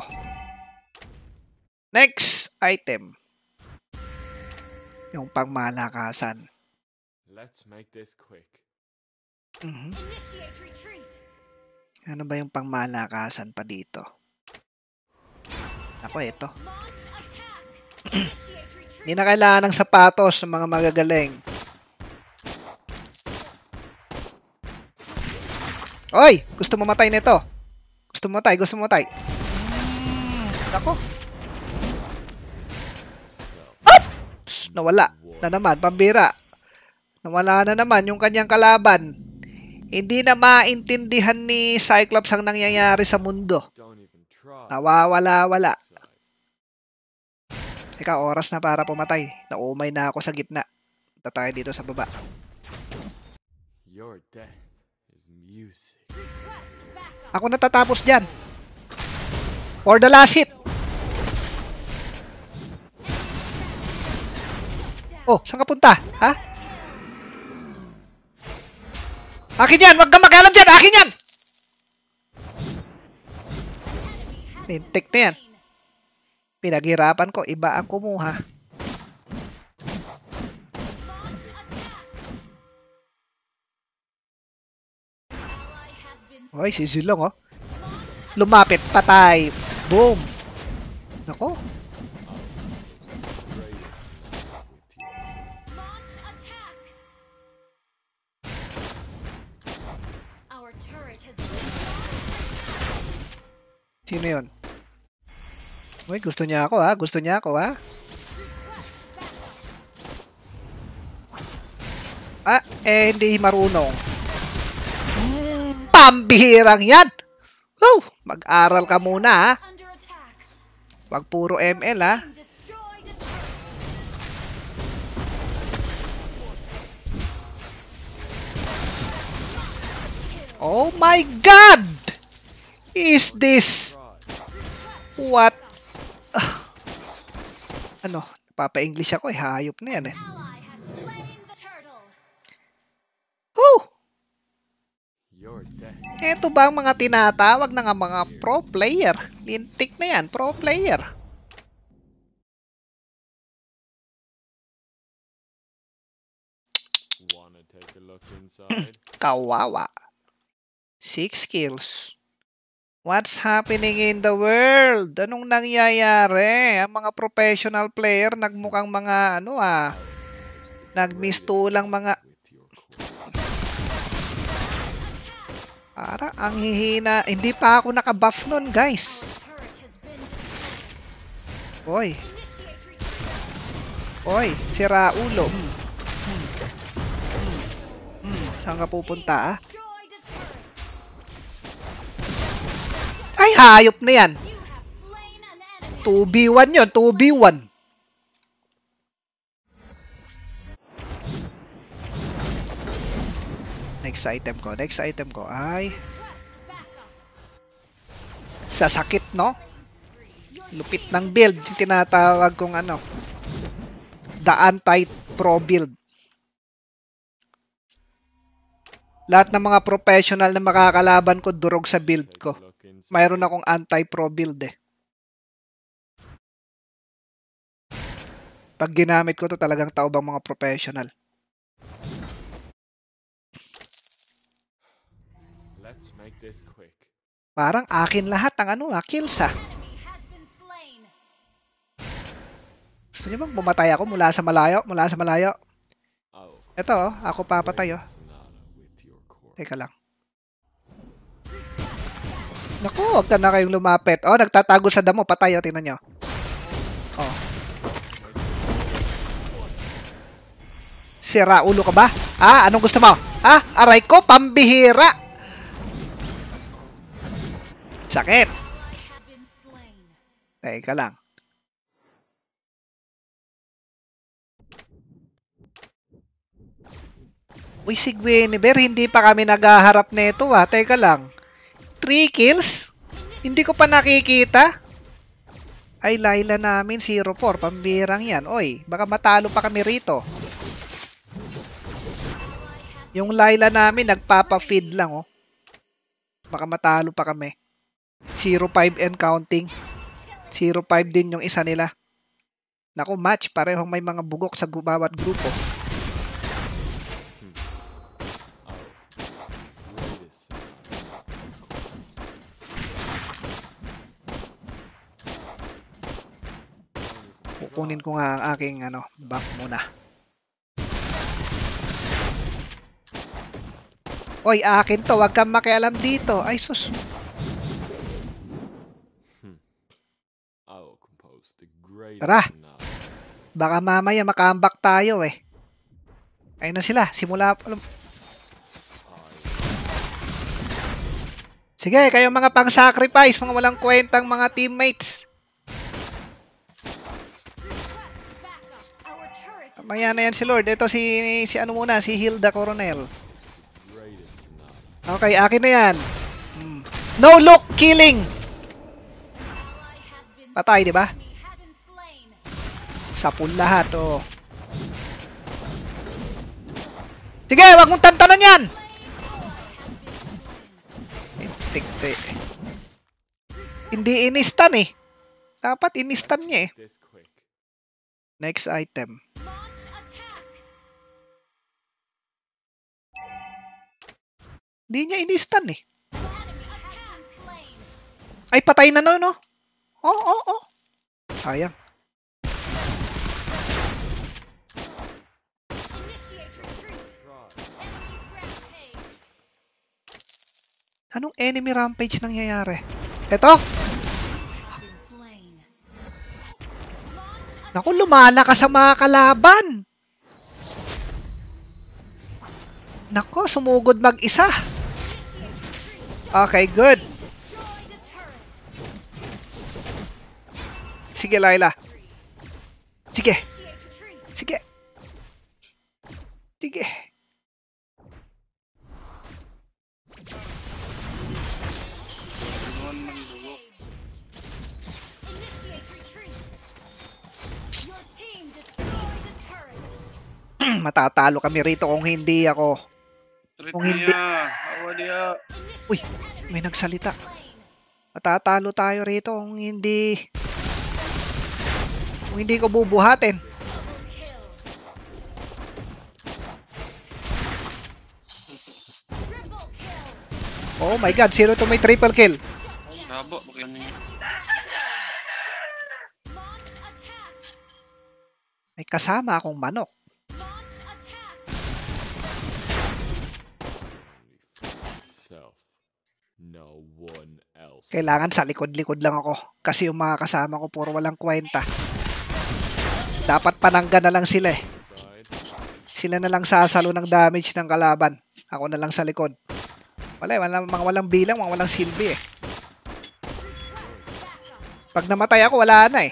Next item. Yung pangmalakasan. Let's make this quick. Mm -hmm. Ano ba yung pangmalakasan pa dito? Ako, ito. Hindi na kailangan ng sapatos ng mga magagaling. Oy! Gusto mamatay nito. Gusto mamatay, gusto mamatay. Nako. Hmm. Up! Nawala na naman, pambira. Nawala na naman yung kanyang kalaban. Hindi na maintindihan ni Cyclops ang nangyayari sa mundo. Nawawala-wala. Teka, oras na para pumatay. Naumay na ako sa gitna. Punta dito sa baba. You're dead. Ako natatapos dyan. For the last hit. Oh, saan ka punta? Ha? Akin yan! Huwag kang magalam dyan! Akin yan! Tintik na yan. Pinaghirapan ko. Iba ang kumuha. Okay, si Zilong, oh. Lumapit, patay. Boom. Nako. Sino yun? Uy, gusto niya ako ha. Ah. Gusto niya ako ha. Ah. ah, eh, hindi marunong. Pambihirang yan! Oh, Mag-aral ka muna ha. Wag puro ML ha. Oh my God! Is this... What? Uh, ano? Papa-English ako eh. Hayop na yan eh. Oh! Ito ba ang mga tinatawag ng mga pro player? Lintik na yan, pro player. Kawawa. Six kills. What's happening in the world? Anong nangyayari? Ang mga professional player nagmukhang mga ano ah, nagmisto lang mga Para ang hihina. Hindi pa ako nakabuff buff nun, guys. Oy. Oy, sira ulo. Hmm. Hmm. Hmm. Hmm. Saan ka pupunta, ah? Ay, hayop na yan. 2v1 yun, 2v1. next item ko? Next item ko ay... sa sakit, no? Lupit ng build. Yung tinatawag kong ano. The anti-pro build. Lahat ng mga professional na makakalaban ko, durog sa build ko. Mayroon akong anti-pro build eh. Pag ginamit ko to talagang taobang mga professional. Parang akin lahat ang ano ha, ah, kills ha. Ah. Gusto niyo bang bumatay ako mula sa malayo? Mula sa malayo? Ito oh, ako papatay oh. Teka lang. Naku, huwag ka na kayong lumapit. Oh, nagtatago sa damo. Patay, oh. Tingnan nyo. Oh. Sira, ulo ka ba? Ah, anong gusto mo? Ah, aray ko, pambihira! Sakit! Teka lang. Uy, si Guinevere, hindi pa kami nagaharap nito na ah. Teka lang. 3 kills? Hindi ko pa nakikita. Ay, Laila namin 04. Pambirang yan. Oy, baka matalo pa kami rito. Yung Laila namin, nagpapa-feed lang, oh. Baka matalo pa kami. 05 and counting. 05 din yung isa nila. Nako, match. Parehong may mga bugok sa bawat grupo. Kukunin ko nga ang aking ano, back muna. Oy, akin to. Huwag kang makialam dito. Ay, sus. Tara! Baka mamaya makambak tayo eh. Ayun na sila. Simula, alam, Sige, kayo mga pang-sacrifice, mga walang kwentang mga teammates. Maya na yan si Lord. Ito si, si ano muna, si Hilda Coronel. Okay, akin na yan. Hmm. No look killing! Patay, di ba? Sapul lahat, oh. Sige, wag mong tantanan yan! Tikti. Hindi inistan eh. Dapat inistan niya eh. Next item. Hindi niya inistan eh. Ay, patay na no, no? oh, oh, Oh. Sayang. Anong enemy rampage nangyayari? Eto! Naku, lumalakas sa mga kalaban! Nako, sumugod mag-isa! Okay, good. Sige, Laila. Sige. Sige. Sige. matatalo kami rito kung hindi ako. Treat kung hindi... Ah. Awalya. Uy, may nagsalita. Matatalo tayo rito kung hindi... Kung hindi ko bubuhatin. Oh my god, sino to may triple kill? Sabo, bakit May kasama akong manok. no one else. Kailangan sa likod-likod lang ako kasi yung mga kasama ko puro walang kwenta. Dapat panangga na lang sila eh. Sila na lang sasalo ng damage ng kalaban. Ako na lang sa likod. Wala eh, walang, mga walang bilang, mga walang silbi eh. Pag namatay ako, wala na eh.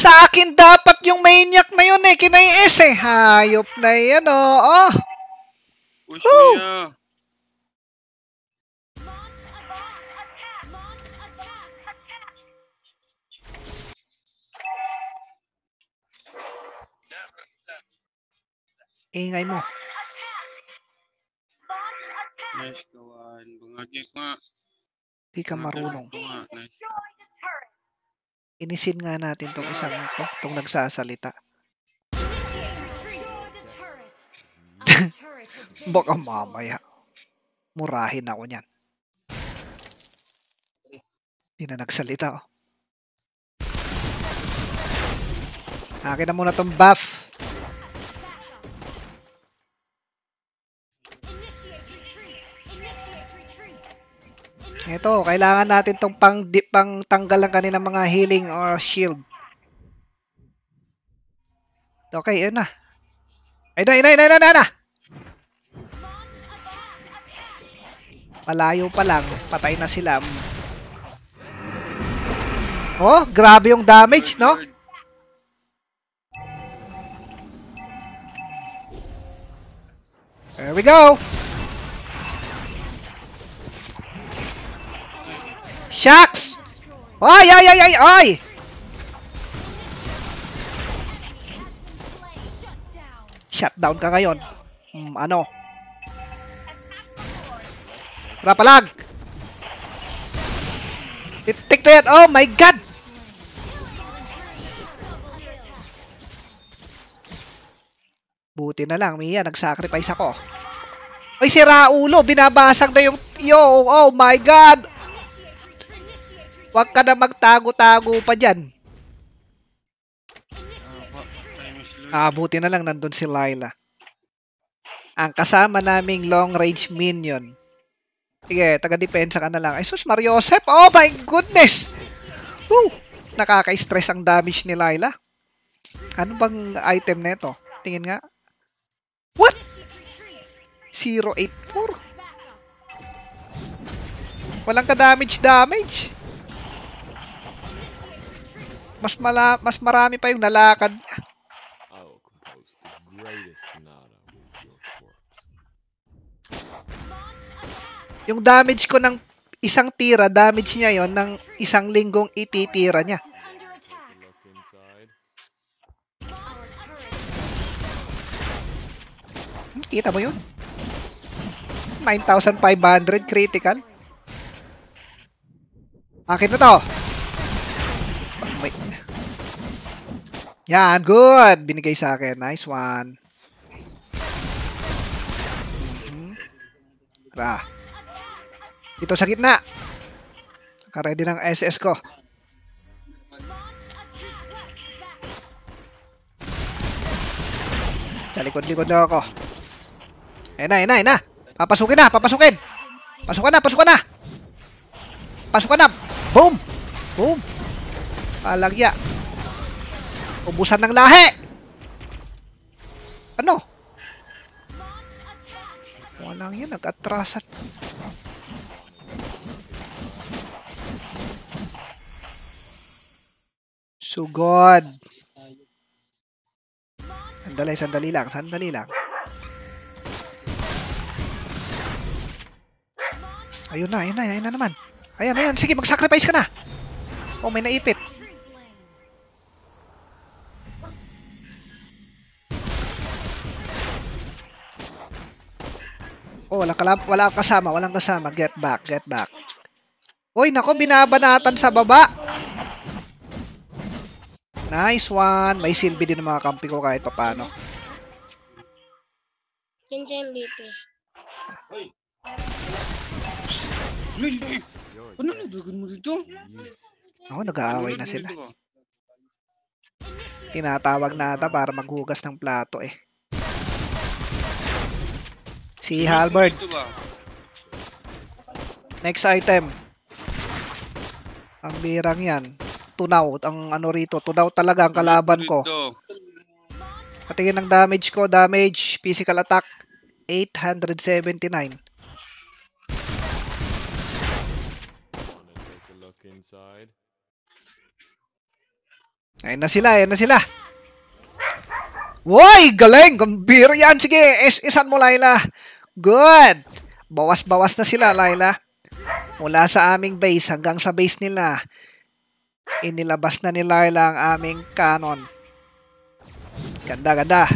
Sa akin dapat yung maniac na yun eh. Kinaiis eh. Hayop na yan oh. oh. Push Woo! niya. Ingay mo. Nice, kawan. Bungagay ko nga. Di ka marunong. Nice. Inisin nga natin tong isang to, tong nagsasalita. Baka mamaya. Murahin ako niyan. Hindi na nagsalita. Oh. Akin na muna tong buff. Ito, kailangan natin tong pang, di, pang tanggal ng kanilang mga healing or shield. Okay, yun na. Ay na, ay na, ay na, na, na! Malayo pa lang. Patay na sila. Oh, grabe yung damage, no? There we go! Shucks! Oy, ay, ay, ay, oy! Shutdown ka ngayon. Hmm, ano? Rapalag! Titik na yan! Oh my god! Buti na lang, Mia. Nag-sacrifice ako. Ay, si Raulo. Binabasag na yung... Yo! Oh my god! Huwag ka na magtago-tago pa dyan. Ah, buti na lang nandun si Lila. Ang kasama naming long-range minion. Sige, taga-depensa ka na lang. Ay, sus, Joseph! Oh my goodness! Woo! Nakaka-stress ang damage ni Lila. Ano bang item nito? Tingin nga. What? 084? Walang ka-damage damage? damage? mas, mala, mas marami pa yung nalakad niya. Yung damage ko ng isang tira, damage niya yon ng isang linggong ititira niya. Hmm, kita mo yun? 9,500 critical. Akin na to. Yan, good. Binigay sa akin. Nice one. Mm -hmm. Tara. Dito sa gitna. Nakaready ng SS ko. Sa likod-likod na ako. Ayan na, ayan na, ayan na. Papasukin na, papasukin. Pasukan na, pasukan na. Pasukan na. Boom. Boom. Palagya. Ubusan ng lahi! Ano? Walang yun, nag-atrasan. So God. Sandali, sandali lang, sandali lang. Ayun na, ayun na, ayun na naman. Ayan, ayan, sige, mag-sacrifice ka na. Oh, may naipit. Oh, wala, kalab, wala kasama, walang kasama. Get back, get back. Uy, nako, binabanatan sa baba. Nice one. May silbi din ng mga kampi ko kahit papano. Kinsa MVP? Lili! Ano na dugan mo dito? Ako, nag-aaway na sila. Tinatawag na ata para maghugas ng plato eh. Si Halbert. Next item. Ang birang yan. Tunaw. Ang ano rito. Tunaw talaga ang kalaban ko. Patingin ng damage ko. Damage. Physical attack. 879. Ayun na sila, ayun na sila. Woy! Galing! Gambir yan! Sige, is-isan mo, Laila. Good! Bawas-bawas na sila, Laila. Mula sa aming base hanggang sa base nila, inilabas na ni Laila ang aming canon. Ganda-ganda.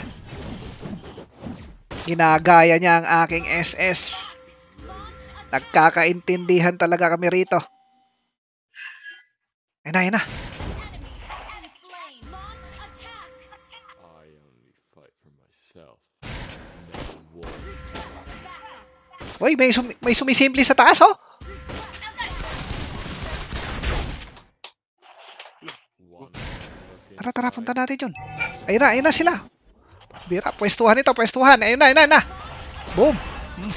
Ginagaya niya ang aking SS. Nagkakaintindihan talaga kami rito. Ayun na, ayun na. Uy, may, sum may sumisimple sa taas, oh! Tara, tara, punta natin yun. Ayun na, ayun na sila. Bira, pwestuhan ito, pwestuhan. Ayun na, ayun na, ayun na. Boom! Hmm.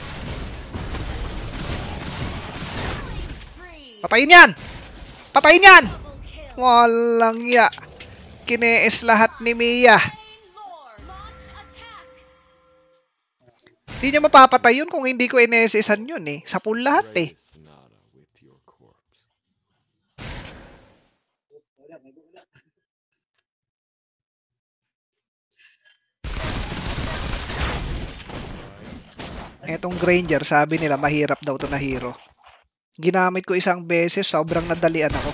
Patayin yan! Patayin yan! Walang ya. Kinees lahat ni Mia. Hindi niya mapapatay yun kung hindi ko NSS-an yun eh. Sa pool lahat eh. Etong Granger, sabi nila mahirap daw to na hero. Ginamit ko isang beses, sobrang nadalian ako.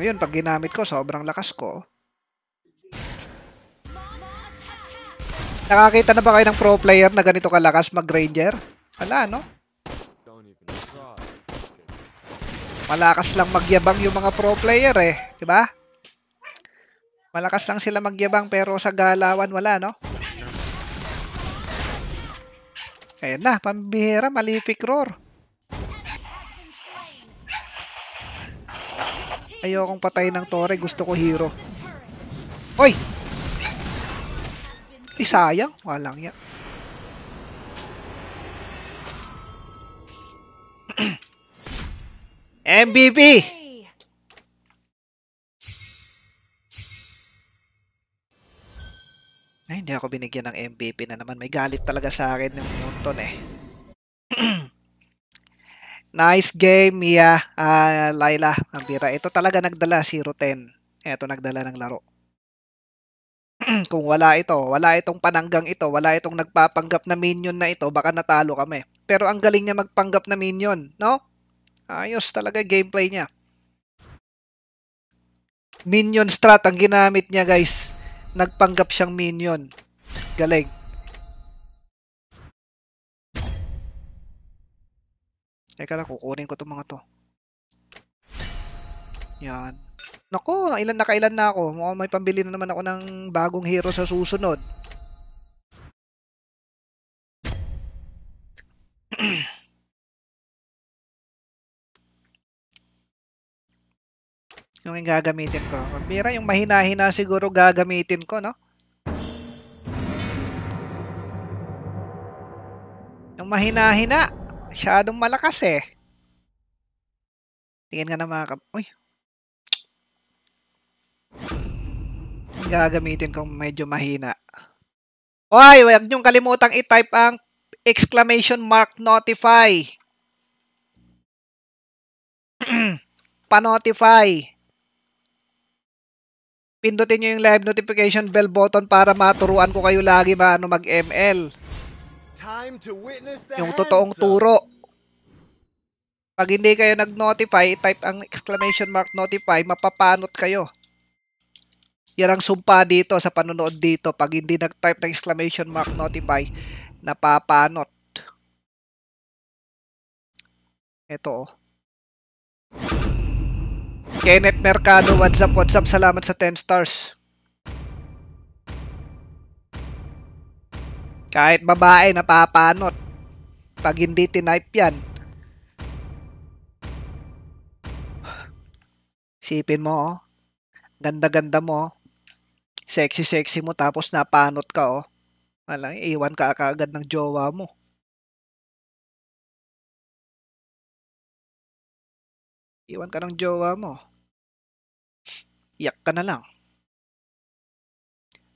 Ngayon, pag ginamit ko, sobrang lakas ko. Nakakita na ba kayo ng pro player na ganito kalakas mag-ranger? Wala, no? Malakas lang magyabang yung mga pro player eh, 'di ba? Malakas lang sila magyabang pero sa galawan wala, no? Ayan na, pambihira, malific roar. Ayokong patay ng Tore, gusto ko hero. Hoy! Di sayang. Walang yan. MVP! Ay, hindi ako binigyan ng MVP na naman. May galit talaga sa akin ng Monton eh. nice game, Mia. Uh, Laila, ang bira. Ito talaga nagdala, 0-10. Ito nagdala ng laro. Kung wala ito, wala itong pananggang ito, wala itong nagpapanggap na minion na ito, baka natalo kami. Pero ang galing niya magpanggap na minion, no? Ayos talaga gameplay niya. Minion strat ang ginamit niya, guys. Nagpanggap siyang minion. Galing. Teka lang, kukunin ko itong mga to. Yan. Nako, ilan na kailan na ako. Mukhang may pambili na naman ako ng bagong hero sa susunod. yung gagamitin ko. Pambira, yung mahina-hina siguro gagamitin ko, no? Yung mahina-hina, masyadong malakas eh. Tingin nga na mga kap... Uy, gagamitin kung medyo mahina. Hoy, huwag niyong kalimutang i-type ang exclamation mark notify. Pa-notify. Pindutin niyo yung live notification bell button para maturuan ko kayo lagi paano mag-ML. Yung totoong turo. Pag hindi kayo nag-notify, type ang exclamation mark notify, mapapanot kayo yan ang sumpa dito sa panonood dito. Pag hindi nag-type ng exclamation mark notify, napapanot. Ito oh. Kenneth Mercado, what's up, what's up? Salamat sa 10 stars. Kahit babae, napapanot. Pag hindi tinipe yan. Sipin mo, oh. Ganda-ganda mo, oh sexy-sexy mo tapos napanot ka, oh. Malang iwan ka kaagad ng jowa mo. Iwan ka ng jowa mo. Iyak ka na lang.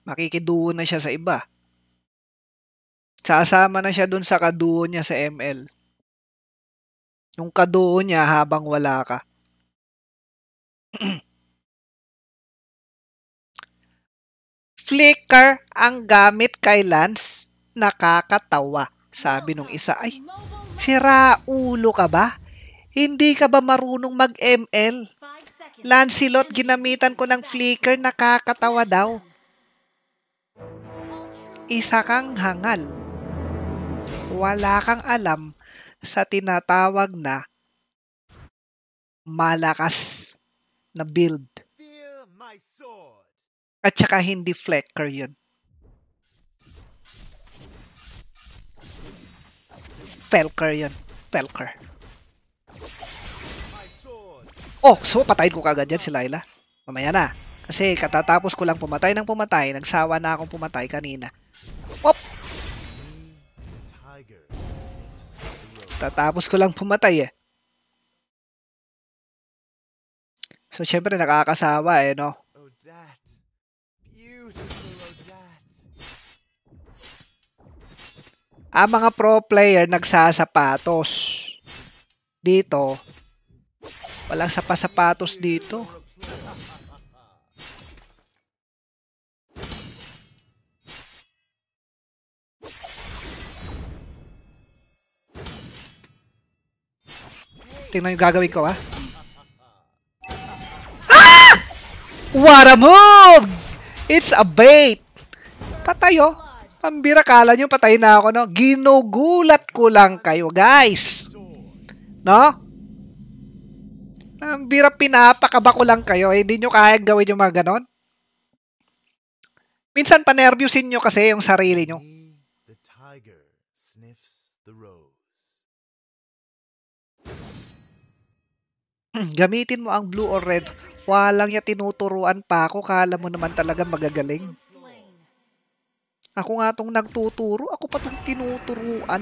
Makikiduo na siya sa iba. Sasama na siya dun sa kaduo niya sa ML. Yung kaduo niya habang wala ka. flicker ang gamit kay Lance. Nakakatawa, sabi nung isa. Ay, sira ulo ka ba? Hindi ka ba marunong mag-ML? Lancelot, ginamitan ko ng flicker, nakakatawa daw. Isa kang hangal. Wala kang alam sa tinatawag na malakas na build. At saka hindi flicker yun. Felker yun. Felker. Oh, so patayin ko kagad yan si Layla. Mamaya na. Kasi katatapos ko lang pumatay ng pumatay. Nagsawa na akong pumatay kanina. Op! Tatapos ko lang pumatay eh. So, syempre nakakasawa eh, no? ang ah, mga pro player nagsasapatos. Dito, walang sapasapatos dito. Tingnan yung gagawin ko, ha? Ah! What a move! It's a bait! Patayo! Oh. Pambira, kala nyo patay na ako, no? Ginugulat ko lang kayo, guys. No? Ang bira, pinapakaba ko lang kayo. Hindi eh, nyo kaya gawin yung mga ganon. Minsan, panervyusin nyo kasi yung sarili nyo. Hmm, gamitin mo ang blue or red. Walang niya tinuturuan pa ako. Kala mo naman talaga magagaling. Ako nga tong nagtuturo, ako pa tong tinuturuan.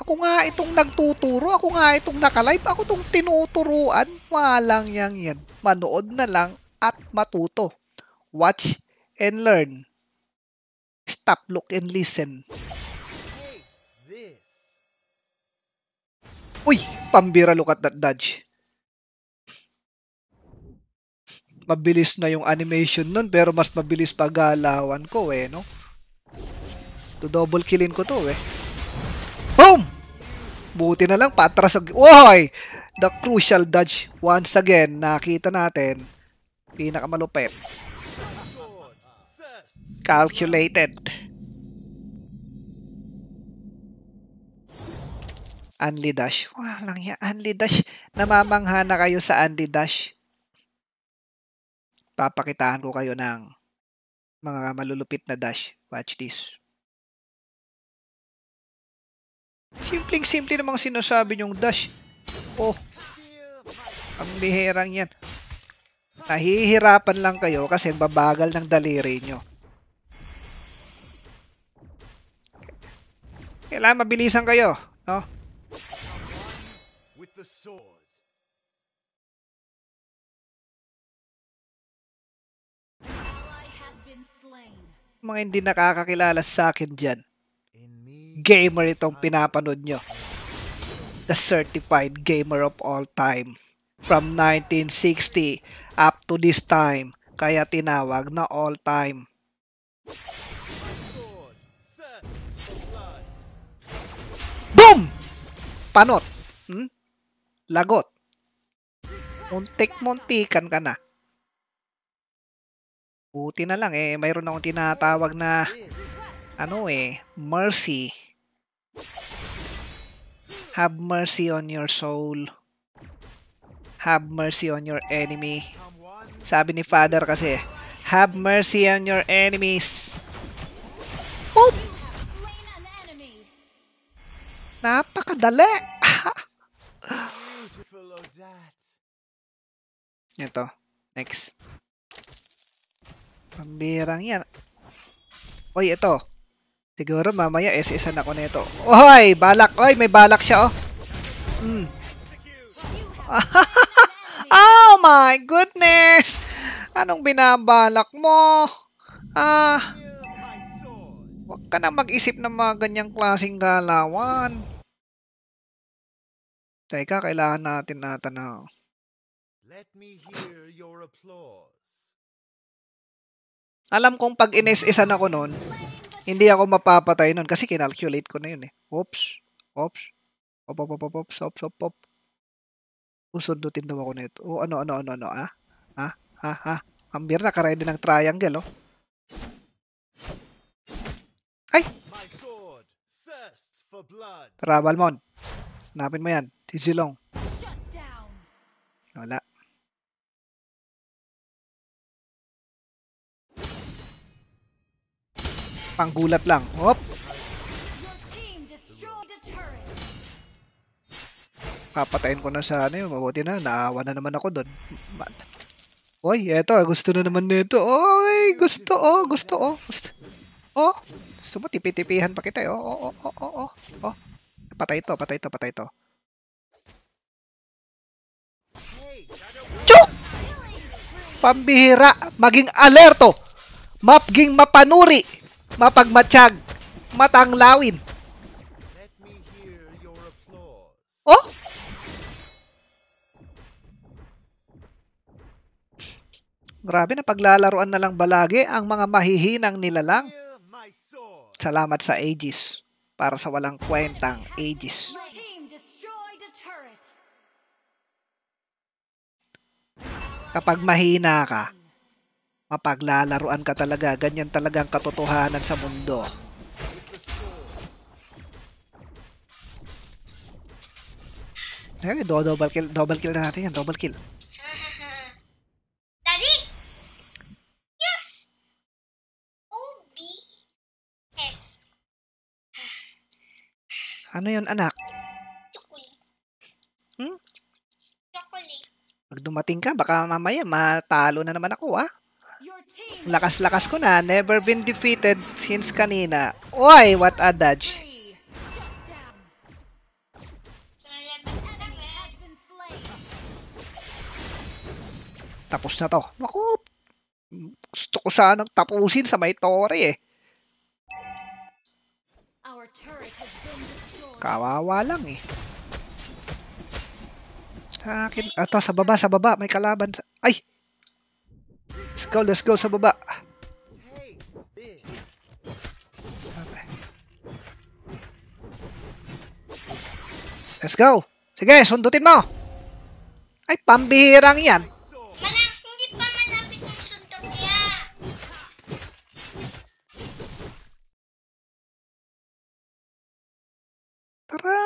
Ako nga itong nagtuturo, ako nga itong nakalive, ako tong tinuturuan. Walang yang yan. Manood na lang at matuto. Watch and learn. Stop, look, and listen. Uy! Pambira, look at that dodge. mabilis na yung animation nun pero mas mabilis pa galawan ko eh, no? To double killin ko to eh. Boom! Buti na lang patras. Oy! The crucial dodge once again. Nakita natin. Pinakamalupit. Calculated. Unli Dash. Walang oh, yan. Unli Dash. Namamangha na kayo sa Unli Dash papakitahan ko kayo ng mga malulupit na dash. Watch this. Simpleng-simple namang sinasabi yung dash. Oh, ang bihirang yan. Nahihirapan lang kayo kasi babagal ng daliri nyo. Kailangan mabilisan kayo, no? mga hindi nakakakilala sa akin dyan, gamer itong pinapanood nyo. The certified gamer of all time. From 1960 up to this time, kaya tinawag na all time. Boom! Panot. Hmm? Lagot. Muntik-muntikan ka na. Buti na lang eh, mayroon akong tinatawag na ano eh, mercy. Have mercy on your soul. Have mercy on your enemy. Sabi ni Father kasi, have mercy on your enemies. Boop! Napakadali! Ito. Next. Pambirang yan. Uy, ito. Siguro mamaya SS-an ako nito. Oy, balak. Oy, may balak siya, oh. Mm. oh my goodness! Anong binabalak mo? Ah, wag ka na mag-isip ng mga ganyang klaseng galawan. Teka, kailangan natin natanaw. Oh. Let me hear your applause. Alam kong pag inis-isan ako noon, hindi ako mapapatay noon kasi kinalculate ko na yun eh. Oops. Oops. Op, op, op, op, op, op, op, op. Usundutin daw ako nito. O oh, ano, ano, ano, ano, ah? Ha? Ah, ah, ha? Ah. Ha? Ambir na, kaready ng triangle, oh. Ay! Travel mon. Hanapin mo yan. Si Silong. Panggulat lang. Hop! Papatayin ko na sa ano yun. Mabuti na. Naawa na naman ako doon. Oy, eto. Gusto na naman nito. Oy, gusto. Oh, gusto. Oh, gusto. Oh, gusto mo tipi-tipihan pa kita. Eh. Oh, oh, oh, oh, oh, oh, oh. Patay to, patay to, patay to. Chuk! Pambihira, maging alerto. Mapging mapanuri mapagmatsyag, matanglawin. Oh! Grabe na paglalaruan na lang balagi ang mga mahihinang nilalang. Salamat sa Aegis para sa walang kwentang Aegis. Kapag mahina ka, Mapaglalaruan ka talaga. Ganyan talaga ang katotohanan sa mundo. Eh, do double kill, double kill na natin yan, double kill. Daddy? Yes! O-B-S. Ano yon anak? Chocolate. Hmm? Chocolate. Pag dumating ka, baka mamaya matalo na naman ako, ah. Lakas-lakas ko na. Never been defeated since kanina. Oy, what a dodge. Tapos na to. Naku, gusto ko sanang tapusin sa may tore eh. Kawawa lang eh. Sa akin, ato ah, sa baba, sa baba, may kalaban. Sa... Ay! Let's go, let's go sa baba. Let's go. Sige, sundutin mo. Ay, pambihirang yan. Malak, hindi pa malapit ang niya. Tara,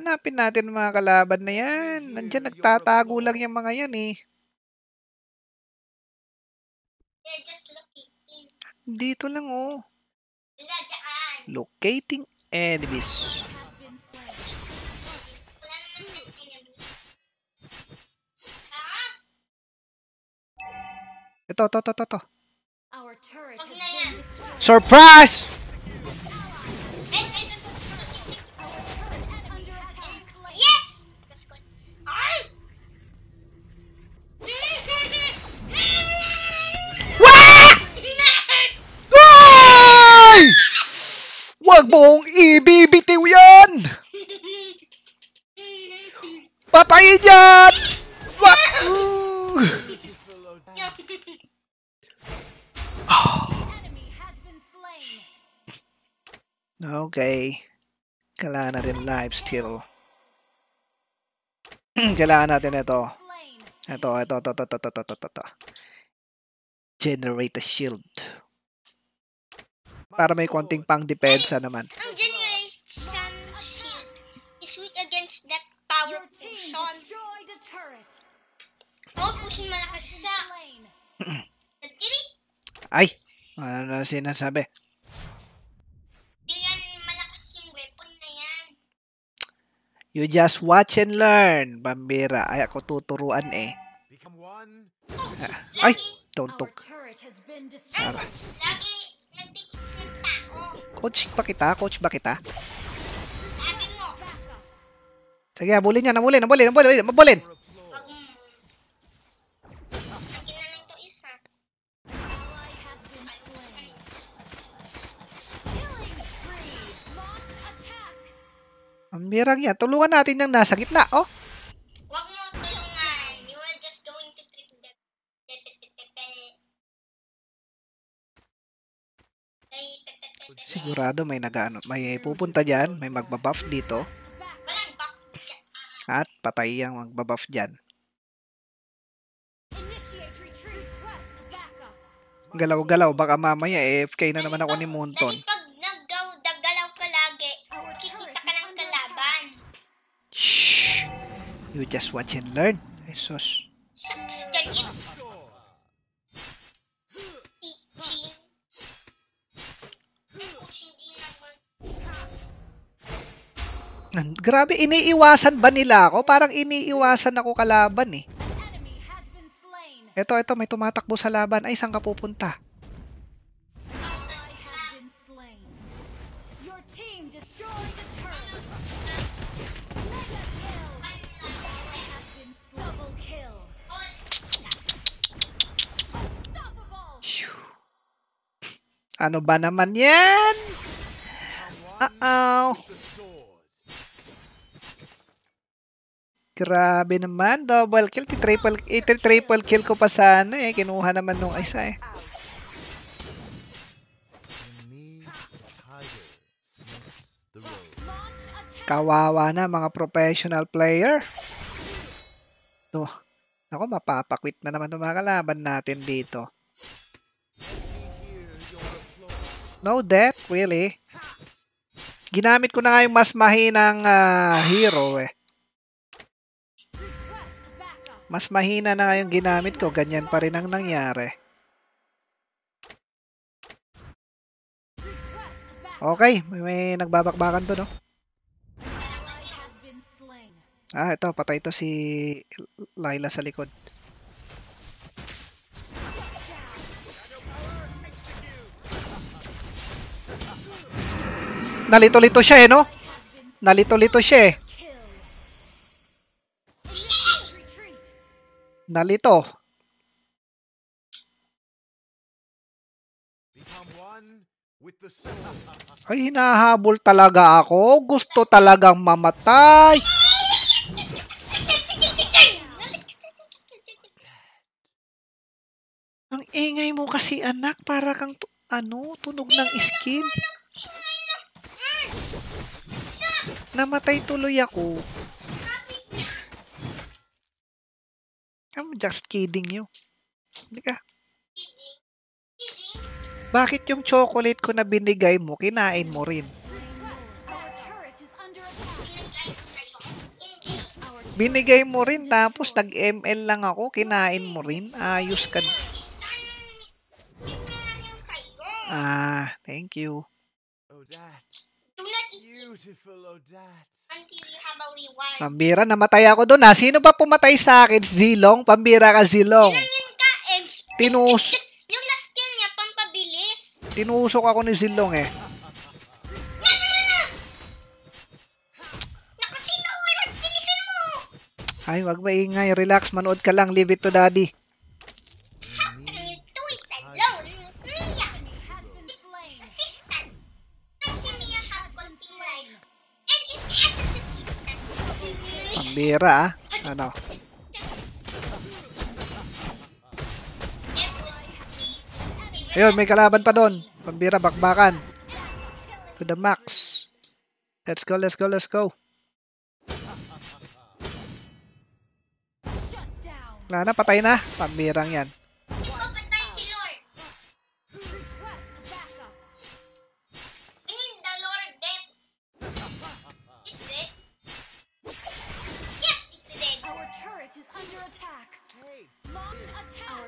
hanapin natin mga kalaban na yan. Nandiyan, nagtatago lang yung mga yan eh. Dito lang oh. Locating enemies. Ito, to to to to Surprise! Huwag mong ibibitiw yan! Patayin yan! What? Okay. Kailangan natin live still. Kailangan natin ito. Ito, ito, ito, ito, ito, ito, ito, ito. Generate a shield para may konting pang depensa naman. Ang generation shield is weak against that power potion. Power potion malakas siya. Ay! Ano na sinasabi? Yan, malakas yung weapon na yan. You just watch and learn, Bambira. Ay, ako tuturuan eh. Ah, ay! don't Para. Ah, lagi Nagtikiks ng tao. Coach ba kita? Coach ba kita? mo. Sige, abulin niya. Nabulin, nabulin, nabulin, nabulin. Wag na lang to Ang birang yan. Tulungan natin yung nasa gitna, oh. Sigurado may nagaano, may pupunta diyan, may magbabuff dito. At patay ang magbabuff diyan. Galaw-galaw, baka mamaya AFK na naman ako ni Monton. Pag naggalaw ka lagi, kikita ka ng kalaban. You just watch and learn. Ay, sus. Grabe, iniiwasan ba nila ako? Parang iniiwasan ako kalaban eh. Ito, ito, may tumatakbo sa laban. Ay, saan ka pupunta? Ano ba naman yan? Uh-oh. Grabe naman, double kill. Triple, triple kill ko pa sana eh. Kinuha naman nung isa eh. Kawawa na mga professional player. To. Ako, mapapakwit na naman ng mga kalaban natin dito. No death, really. Ginamit ko na nga yung mas mahinang uh, hero eh. Mas mahina na nga yung ginamit ko, ganyan pa rin ang nangyari. Okay, may, may nagbabakbakan to, no? Ah, ito, patay to si Laila sa likod. Nalito-lito siya eh, no? Nalito-lito siya eh nalito. Ay, hinahabol talaga ako. Gusto talagang mamatay. Ang ingay mo kasi anak, para kang tu ano, tunog ng skin. Namatay tuloy ako. I'm just kidding you. Hindi ka. Bakit yung chocolate ko na binigay mo, kinain mo rin? Binigay mo rin tapos nag-ML lang ako, kinain mo rin. Ayos ka. Ah, thank you. Beautiful Odette. Until you have a reward. Pambira, namatay ako doon ha. Sino ba pumatay sa akin? Zilong? Pambira ka, Zilong. Tinangin ka, Edge. Eh. Tinus... Yung last kill niya, pampabilis. Tinusok ako ni Zilong eh. eh. Ay, wag maingay. Relax. Manood ka lang. Leave it to daddy. Bira, ah. Ano? Ayun, may kalaban pa doon. Pambira, bakbakan. To the max. Let's go, let's go, let's go. Wala na, patay na. Pambirang yan.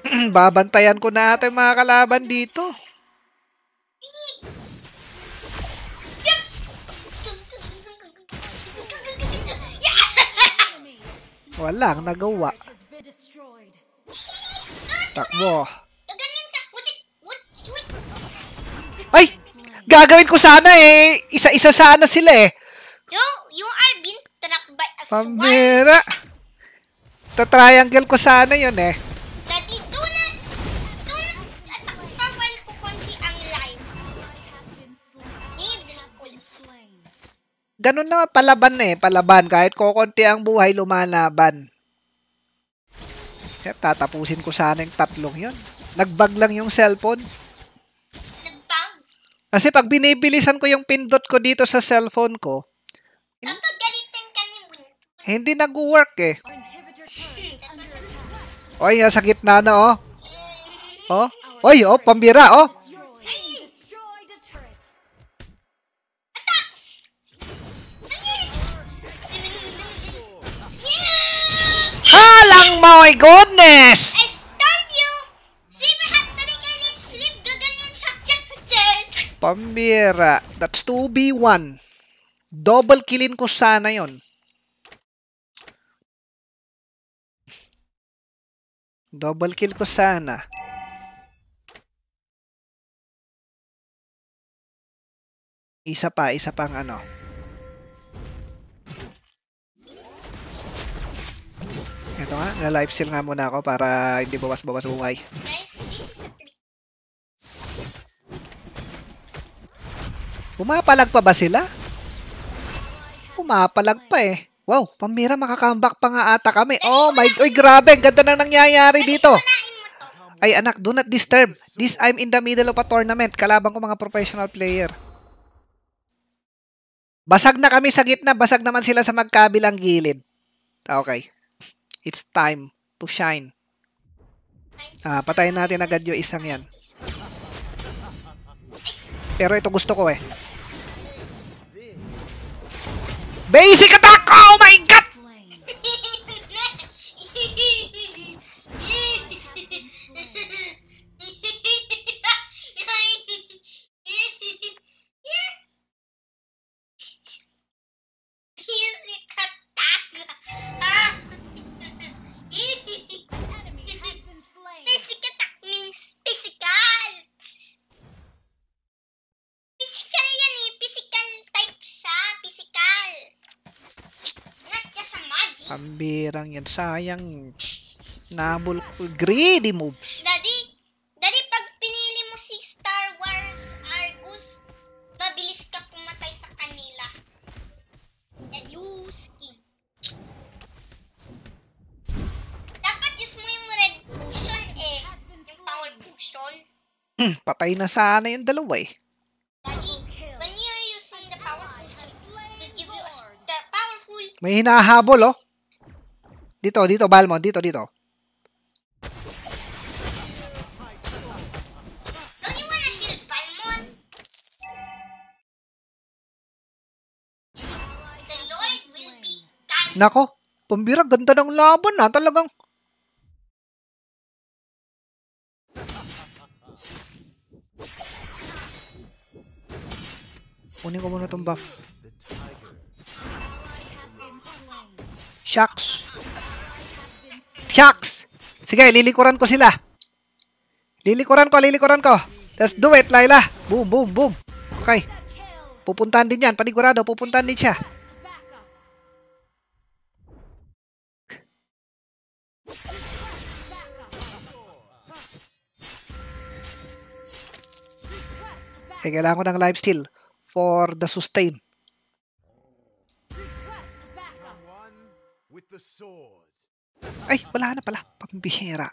Babantayan ko na ata mga kalaban dito. Walang nagawa. Takbo. Ay! Gagawin ko sana eh. Isa-isa sana sila eh. No, you are being trapped by a swarm. Pambira. Tatriangle ko sana yun eh. ganun na palaban eh, palaban. Kahit kokonti ang buhay, lumalaban. Kaya tatapusin ko sana yung tatlong yun. Nagbag lang yung cellphone. Nagbag? Kasi pag binibilisan ko yung pindot ko dito sa cellphone ko, Kapag galitin ka ni hindi nag-work eh. Oy, sa gitna na oh. Oh. Oy, oh, pambira oh. my goodness! I stunned you! See, we have Sino happening alien sleep gaganyan subject Pambira. That's 2v1. Double killin ko sana yon. Double kill ko sana. Isa pa, isa pang ano. Ito nga, na-lifesteal nga muna ako para hindi bawas-bawas buhay. Guys, this is a trick. Pumapalag pa ba sila? Pumapalag pa eh. Wow, pamira makakambak pa nga ata kami. Oh my, oy grabe, ang ganda na nangyayari dito. Ay anak, do not disturb. This I'm in the middle of a tournament. Kalaban ko mga professional player. Basag na kami sa gitna, basag naman sila sa magkabilang gilid. Ah, okay. It's time to shine. Ah, patayin natin agad yung isang yan. Pero ito gusto ko eh. Basic attack! Oh my god! Birang yan. Sayang. Nabul. Greedy moves. Daddy, Daddy, pag pinili mo si Star Wars Argus, mabilis ka pumatay sa kanila. And you skin. Dapat use mo yung red potion eh. Yung power potion. Hmm, patay na sana yung dalawa eh. May hinahabol, oh. Dito, dito, Balmon. Dito, dito. Nako, pambira, ganda ng laban ha, ah, talagang. Kunin ko muna tong buff. Shucks. Shucks! Sige, lilikuran ko sila. Lilikuran ko, lilikuran ko. Let's do it, Laila. Boom, boom, boom. Okay. Pupuntahan din yan. Panigurado, pupuntahan din siya. Okay, kailangan ko ng lifesteal for the sustain. With the sword. Ay, wala na pala. Pambihira.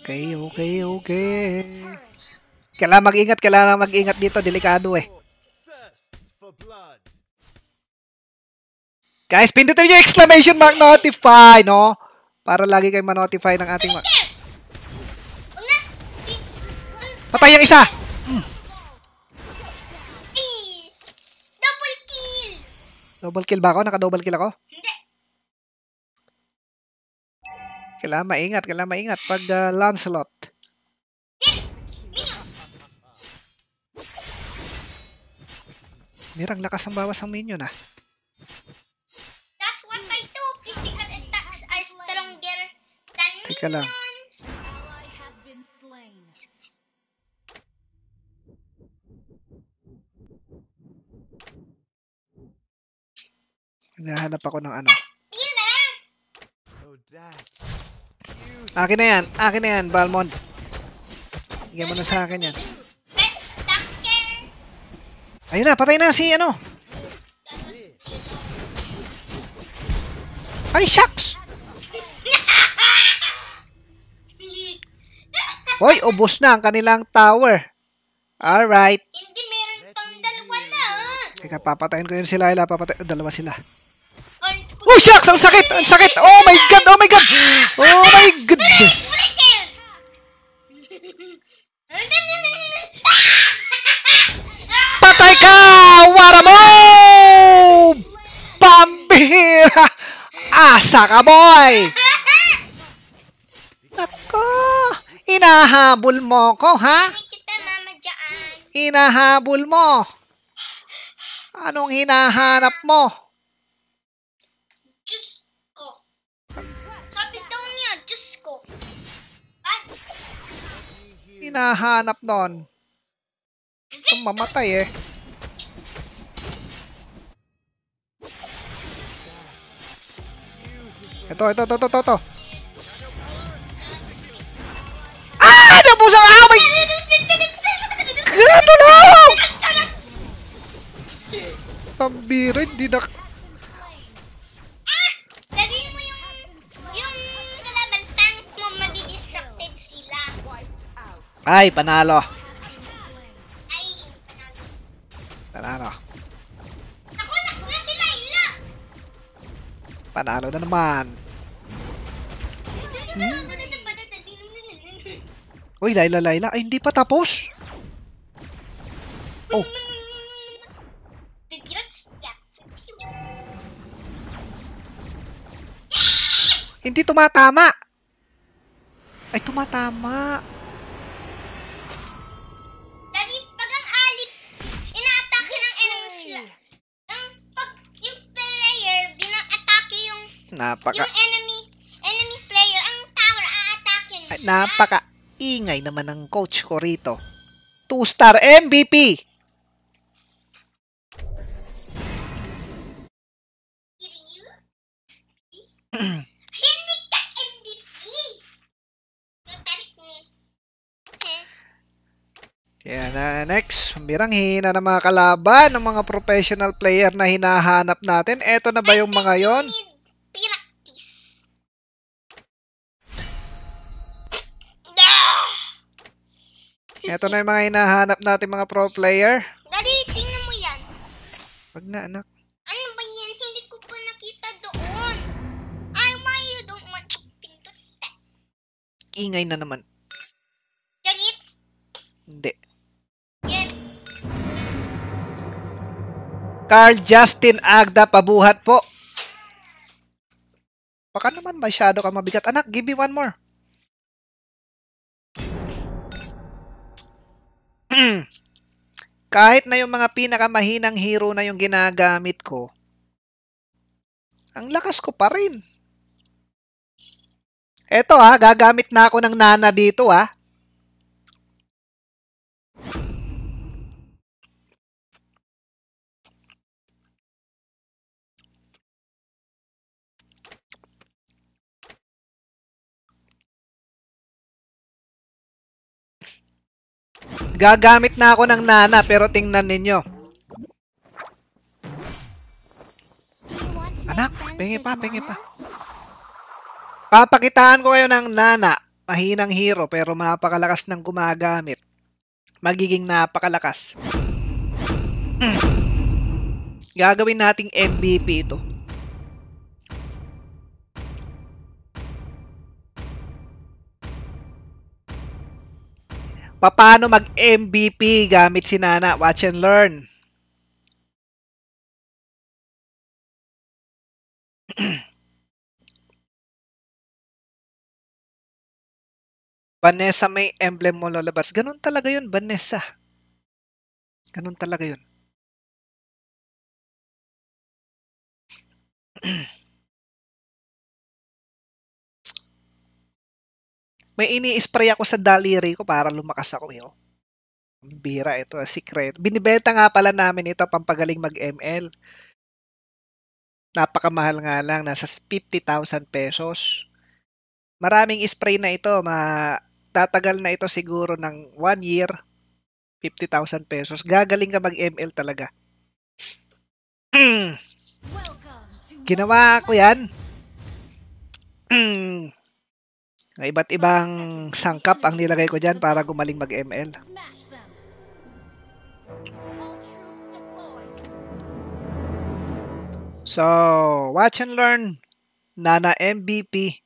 Okay, okay, okay. Kailangan mag-ingat, kailangan mag-ingat dito. Delikado eh. Guys, pindutin niyo exclamation mark notify, no? Para lagi kayo ma-notify ng ating... Ma Patay ang isa! Double kill ba ako? Naka-double kill ako? Hindi. Kailangan maingat. Kailangan maingat. Pag uh, Lancelot. Mirang lakas ang bawas ang minion ah. That's what I do. Physical attacks are stronger than Teka minion. Teka lang. Hinahanap ako ng ano. Oh, akin na yan. Akin na yan, Balmond. Bigyan mo na sa akin yan. Ayun na, patay na si ano. Ay, shucks! Hoy, ubos na ang kanilang tower. Alright. Hindi, meron pang dalawa na. Teka, papatayin ko yun sila. Ila, papatay. Dalawa sila. Oh, shucks! Ang sakit! Ang sakit! Oh my God! Oh my God! Oh my goodness! Patay ka! Wara mo! Pambihira! Asa ka, boy! Nako! Inahabol mo ko, ha? Inahabol mo! Anong hinahanap mo? hinahanap nun? Itong mamatay eh. Ito, ito, ito, ito, ito, ito. Ah! Nabusang amay! Ano na? Pambira, hindi na... Ay, panalo. Ay, panalo. Panalo. Naku, last na sila ila. Panalo na naman. Hmm? Uy, Laila, Laila. Ay, hindi pa tapos. Oh. oh. Hindi tumatama. Ay, tumatama. Napaka... Your enemy, enemy player, ang tower aatakin siya. Napaka ingay naman ng coach ko rito. Two-star MVP! Hindi ka MVP! Natalik Yan na, next. Biranghin na ng mga kalaban ng mga professional player na hinahanap natin. Eto na ba yung mga yon? Ito na yung mga hinahanap natin mga pro player. Dali, tingnan mo yan. Wag na, anak. Ano ba yan? Hindi ko pa nakita doon. Ay, why you don't want to pindot that? Ingay na naman. Galit? Hindi. Yan. Carl Justin Agda, pabuhat po. Baka naman masyado ka mabigat. Anak, give me one more. kahit na yung mga pinakamahinang hero na yung ginagamit ko, ang lakas ko pa rin. Eto ha, ah, gagamit na ako ng nana dito ha. Ah. Gagamit na ako ng nana pero tingnan ninyo. Anak, pengi pa, pengi pa. Papakitaan ko kayo ng nana. Mahinang hero pero napakalakas ng gumagamit. Magiging napakalakas. Hmm. Gagawin nating MVP ito. Paano mag-MVP gamit si Nana? Watch and learn. Vanessa may emblem mo lalabas. Ganun talaga yun, Vanessa. Ganun talaga yun. May ini-spray ako sa daliri ko para lumakas ako eh. Oh. Bira ito, ah, secret. Binibenta nga pala namin ito pampagaling mag-ML. Napakamahal nga lang, nasa 50,000 pesos. Maraming spray na ito, ma tatagal na ito siguro ng 1 year, 50,000 pesos. Gagaling ka mag-ML talaga. Hmm. Ginawa ko yan. Hmm. May iba't ibang sangkap ang nilagay ko dyan para gumaling mag-ML. So, watch and learn. Nana MVP.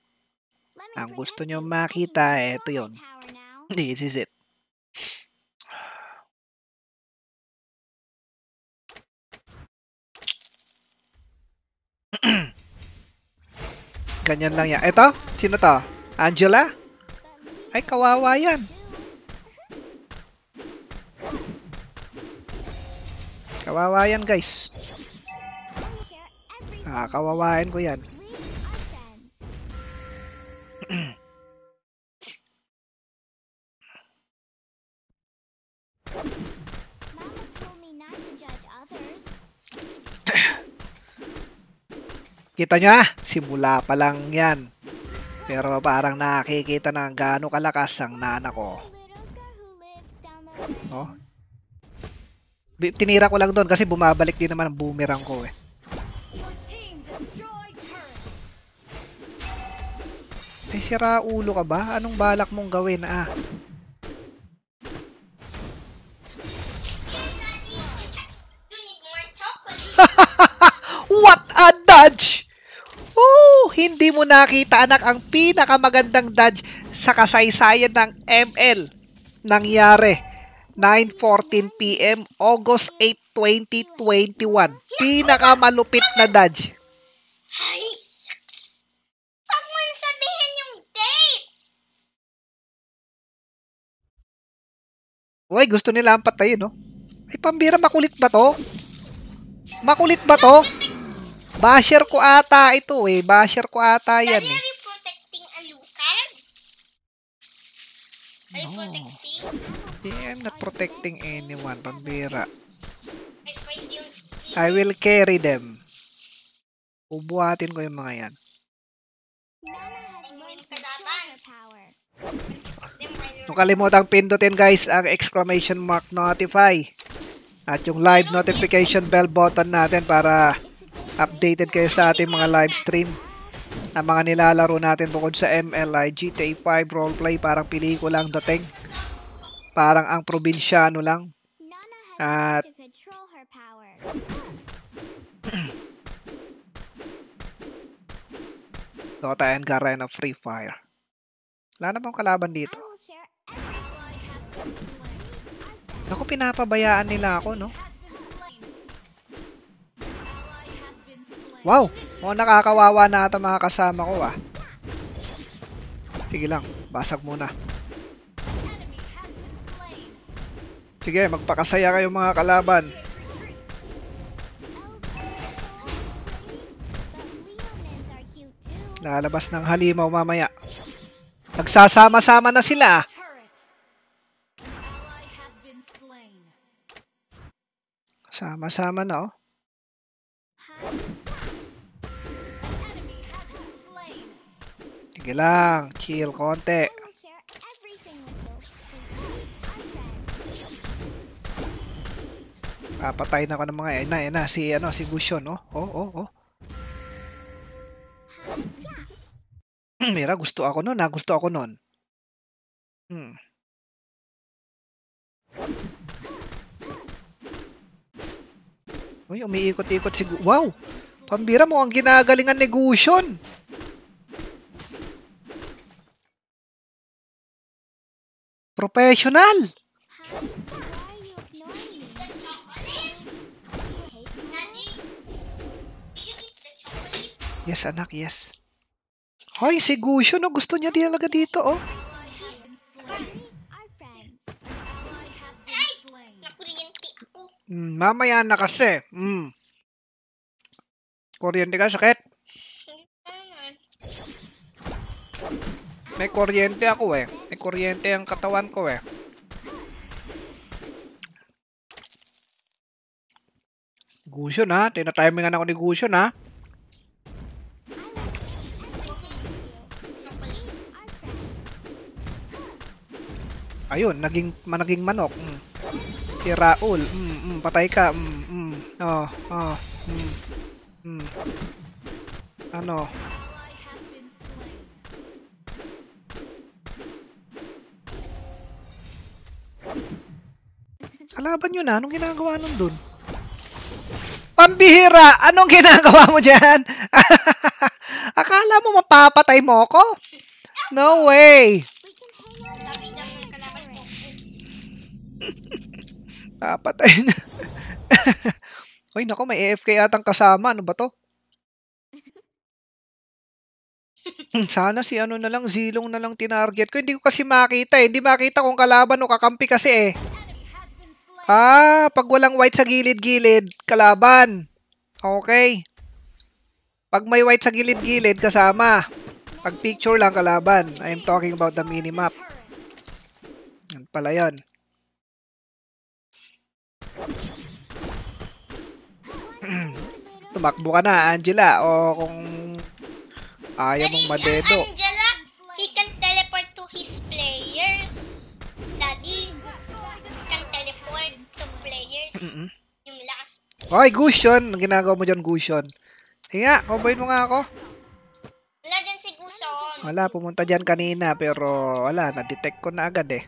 Ang gusto nyo makita, eto yon. This is it. Ganyan lang yan. Eto, sino to? Angela? Ay, kawawa yan. Kawawa yan, guys. Ah, kawawain ko yan. Kita nyo ah, simula pa lang yan. Pero parang nakikita na gaano kalakas ang nana ko. No? Tinira ko lang doon kasi bumabalik din naman ang boomerang ko eh. Eh sira ulo ka ba? Anong balak mong gawin ah? What a dodge! Hindi mo nakita anak ang pinakamagandang dodge sa kasaysayan ng ML. Nangyari 9:14 PM August 8, 2021. Pinakamalupit na dodge. Ay, sabihin yung date. Uy, gusto nila ang patay, no? Ay, pambira, makulit ba to? Makulit ba to? Basher ko ata ito eh. Basher ko ata yan eh. Are you protecting a Lucan? Are you no. protecting? Yeah, I'm not protecting anyone. Pambira. I will carry them. Ubuhatin ko yung mga yan. Nung kalimutang pindutin guys ang exclamation mark notify at yung live notification bell button natin para updated kayo sa ating mga live stream ang mga nilalaro natin bukod sa MLI, GTA 5 roleplay, parang pelikula ang dating. Parang ang probinsyano lang. At Dota and Garena Free Fire. Wala na bang kalaban dito? ako pinapabayaan nila ako, no? Wow! Mukhang nakakawawa na ata mga kasama ko ah. Sige lang, basag muna. Sige, magpakasaya kayo mga kalaban. Lalabas ng halimaw mamaya. Nagsasama-sama na sila. Sama-sama na oh. Sige lang, chill konti. Papatay na ako ng mga eh na, eh na si ano si Gushon, oh. Oh, oh, oh. Hmm, Mira, gusto ako noon, ah, gusto ako noon. Hmm. Uy, umiikot-ikot si... Wow! Pambira mo ang ginagalingan ni Gushon! Professional! Yes, anak, yes. Hoy, si Gusho, no? Gusto niya talaga dito, oh. Mm, mamaya na kasi. Mm. Kuryente ka, sakit. May kuryente ako eh. May kuryente ang katawan ko eh. Gusion ha. Tinatimingan ako ni Gusion ha. Ayun, naging managing manok. Mm. Si Raul, mm, mm, patay ka. Mm, mm. Oh, oh. Mm. Mm. Ano? Kalaban nyo na. Anong ginagawa nung dun? Pambihira! Anong ginagawa mo dyan? Akala mo mapapatay mo ako? No way! Papatay na. Uy, nako, may AFK atang kasama. Ano ba to? Sana si ano na lang, zilong na lang tinarget ko. Hindi ko kasi makita eh. Hindi makita kung kalaban o kakampi kasi eh. Ah, pag walang white sa gilid-gilid, kalaban. Okay. Pag may white sa gilid-gilid, kasama. Pag picture lang, kalaban. I'm talking about the minimap. Yan pala yun. Tumakbo ka na, Angela. O kung ayaw mong madedo. Angela, he can teleport to his players. Daddy, Mm-mm. Yung last. Ay, Gusion! ginagawa mo dyan, Gusion. Hinga, kumbayin mo nga ako. Wala dyan si Gusion. Wala, pumunta dyan kanina, pero wala, na-detect ko na agad eh.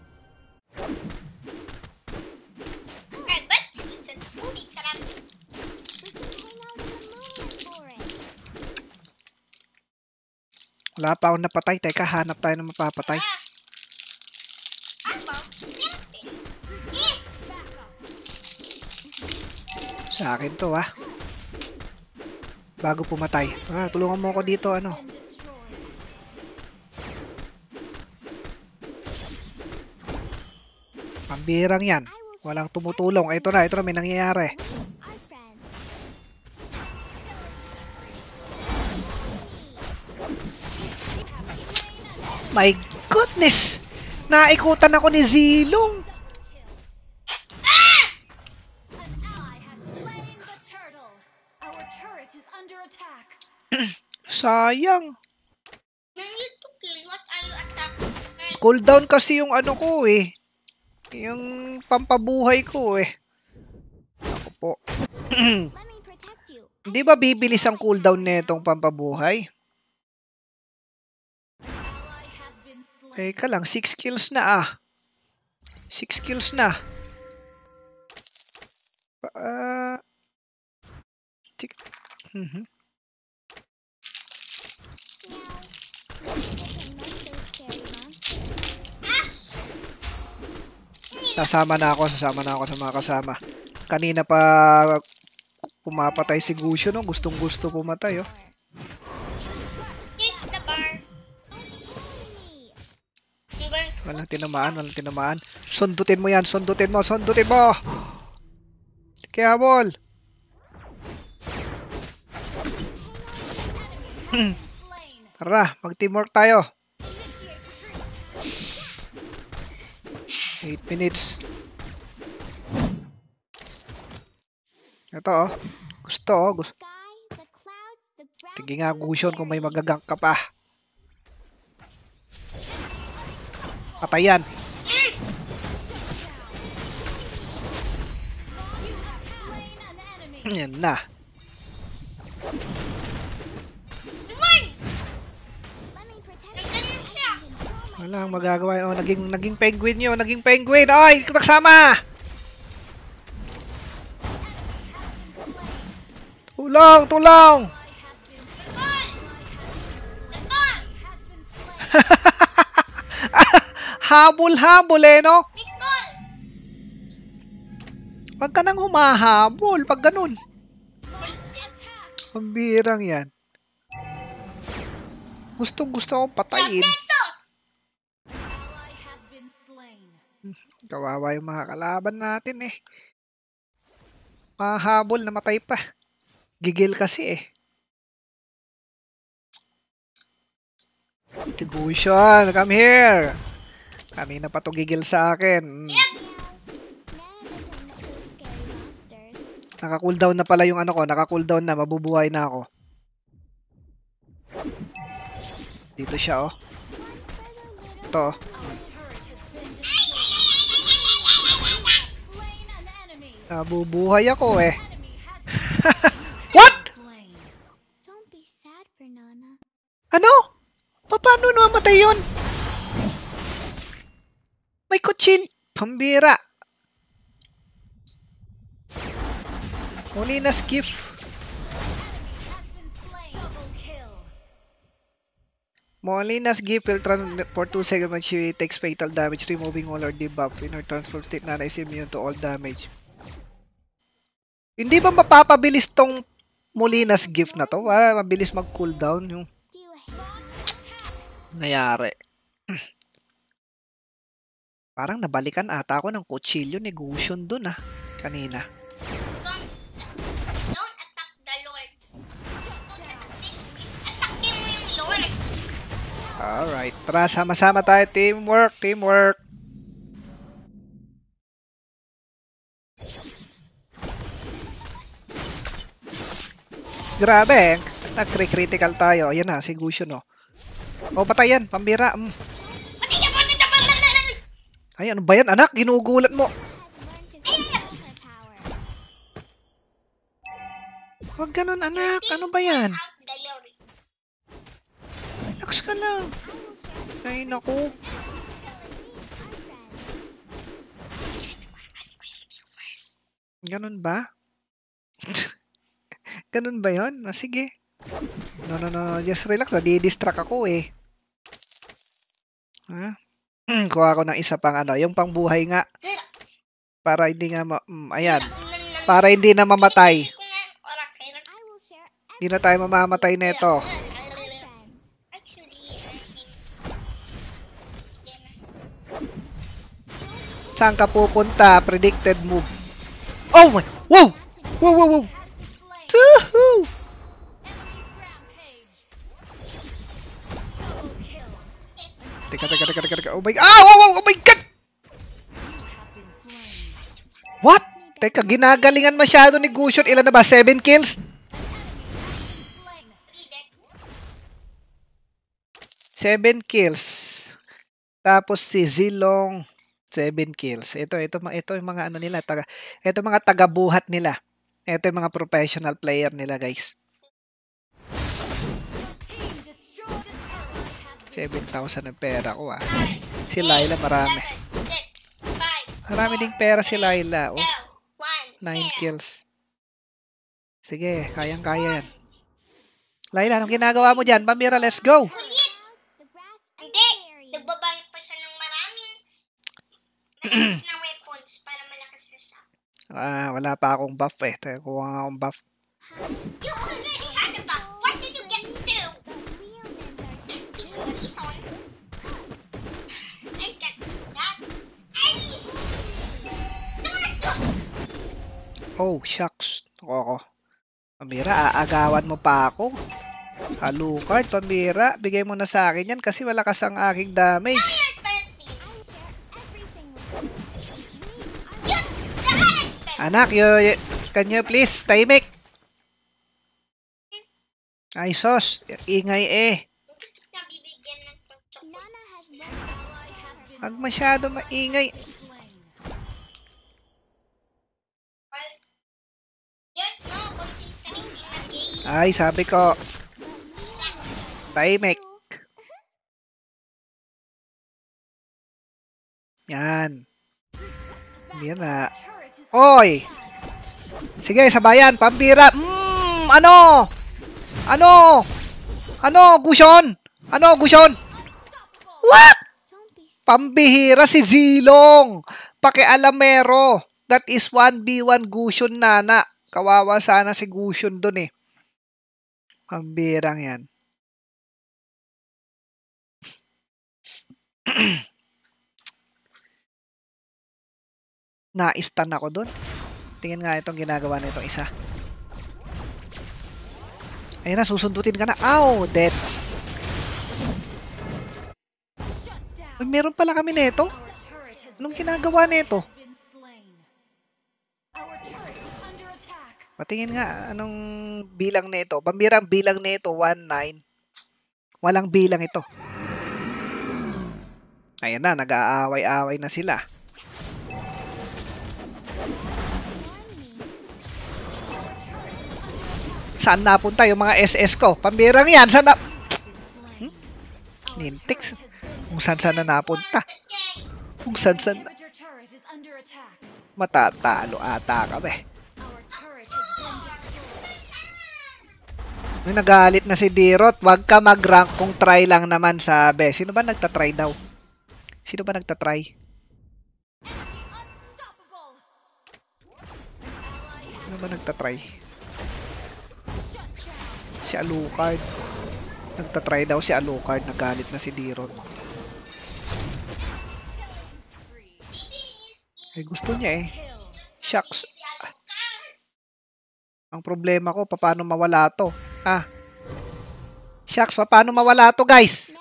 Wala pa akong napatay. Teka, hanap tayo ng mapapatay. Ah. Ah, Sa akin to ah. Bago pumatay. Ah, tulungan mo ako dito ano. Pambirang yan. Walang tumutulong. Ito na, ito na may nangyayari. My goodness! Naikutan ako ni Zilong. attack. Sayang. attack. Cooldown kasi yung ano ko eh. Yung pampabuhay ko eh. Ako po. Hindi ba bibilis ang cooldown netong pampabuhay? Eh, Teka lang, 6 kills na ah. 6 kills na. Pa, uh, mm-hmm. Sasama na ako, sasama na ako sa mga kasama. Kanina pa pumapatay si Gusyo, no? Gustong gusto pumatay, oh. Kiss the bar. Walang tinamaan, walang tinamaan. Sundutin mo yan, sundutin mo, sundutin mo! Kaya bol! Hmm. Tara, mag-teamwork tayo. 8 minutes. Ito oh. Gusto oh. Gusto. Tige nga Gusion kung may magagang ka pa. Patayan. Yan na. Wala ang magagawa. Oh, naging, naging penguin yun. Naging penguin. Ay, hindi ko nagsama! Tulong! Tulong! Habol-habol eh, no? Huwag ka nang humahabol pag ganun. Ang birang yan. Gustong gusto akong patayin. Kawawa yung mga kalaban natin eh. Mahabol, namatay pa. Gigil kasi eh. Integration, come here! Kanina pa to gigil sa akin. Hmm. Naka-cooldown na pala yung ano ko. Naka-cooldown na. Mabubuhay na ako. Dito siya oh. Ito oh. Nabubuhay ako eh. What? Don't be sad Ano? Paano namatay yun? May kutsin! Pambira! Huli na skiff. Molina's gift will for 2 seconds when she takes fatal damage, removing all her debuff. In her transform state, Nana is immune to all damage. Hindi ba mapapabilis tong Molina's gift na to? Para mabilis mag cooldown yung nangyari. Parang nabalikan ata ako ng kutsilyo negosyon dun ah, kanina. Alright, tara sama-sama tayo. Teamwork, teamwork. Grabe, nag-critical tayo. Ayan na, si Gusho, no? O, oh, patay yan, pambira. Mm. Ay, ano ba yan, anak? Ginugulat mo. Huwag ganun, anak. Ano ba yan? Relax ka lang. Ay, naku. Ganun ba? Ganun ba yun? O, ah, sige. No, no, no, no. Just relax. Nadidistract ah. ako eh. Ha? Huh? Kuha ko ng isa pang ano. Yung pangbuhay nga. Para hindi nga ma... Mm, ayan. Para hindi na mamatay. Hindi na tayo mamamatay nito. Saan ka pupunta? Predicted move. Oh my! Wow! Wow, wow, wow! Woohoo! Teka, teka, teka, teka, Oh my... Ah! Oh, oh, oh my God! What? Teka, ginagalingan masyado ni Gushon. Ilan na ba? 7 kills? 7 kills. Tapos si Zilong, 7 kills. Ito, ito, ito, ito yung mga ano nila. Taga, ito mga tagabuhat nila. Ito yung mga professional player nila guys. 7,000 ng pera ko ah. Si Layla, marami. Marami ding pera si Layla, Oh. 9 kills. Sige, kayang-kaya yan. Layla, anong ginagawa mo dyan? Bamira, let's go! Hindi! Nagbabayad pa siya ng maraming. Maraming Ah, wala pa akong buff eh. Teka, Kuha nga akong buff. You already had a buff. What did you get to Getting worries on. I can that. Oh, shucks. Ako ko. Pamira, aagawan mo pa ako. Halo Halukard, Pamira. Bigay mo na sa akin yan kasi wala malakas ang aking damage. Tired! Anak, you, you, can you please time it? Ay, sos. Ingay eh. Huwag masyado maingay. Ay, sabi ko. Timek. Yan. Mira. Mira. Hoy! Sige, sabayan. Pampira. Mm, ano? Ano? Ano, Gushon? Ano, Gushon? What? Pambihira si Zilong. Pakialamero. That is 1v1 Gushon nana. Kawawa sana si Gushon dun eh. Pambirang yan. na-stun ako doon. Tingnan nga itong ginagawa na isa. Ayun na, susundutin ka na. Ow! Deaths! Ay, meron pala kami nito. Anong ginagawa nito? Patingin nga, anong bilang nito? Pambirang bilang nito, 1-9. Walang bilang ito. Ayan na, nag-aaway-aaway na sila. Saan napunta yung mga SS ko? Pambirang yan. Saan na... Hmm? Nintiks. Kung saan saan na napunta. Kung saan saan na... Matatalo ata kami. May nagalit na si Dirot. Huwag ka mag-rank kung try lang naman sabi. Sino ba nagtatry daw? Sino ba nagtatry? Sino ba nagtatry? Si Alucard. Nagtatry daw si Alucard. Nagalit na si Diron. Ay, gusto niya eh. Shucks. Ang problema ko, paano mawala to? Ah. Shucks, paano mawala to, guys?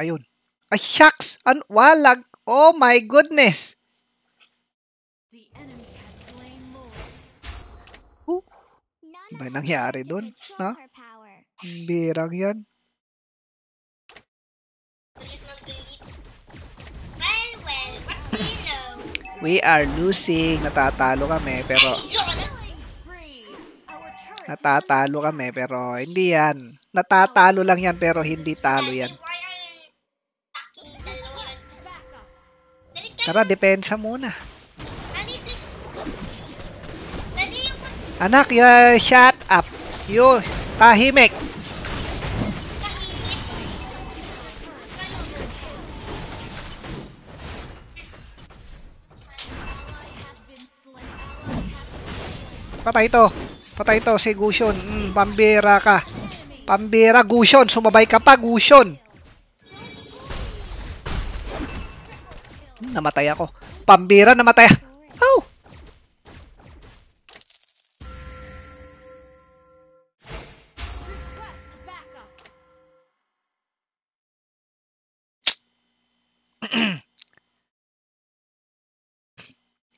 Ayun. Ay, shucks! An walag! Oh my goodness! May nangyari doon? No? Birang yan. We are losing. Natatalo kami, pero... Natatalo kami, pero hindi yan. Natatalo lang yan, pero hindi talo yan. Tara, depensa muna. Anak, ya, shut up. Yo, tahimik. Patay to. Patay to si Gushon. Mm, pambira ka. Pambira Gushon. Sumabay ka pa Gushon. Namatay ako. Pambira namatay. Ow!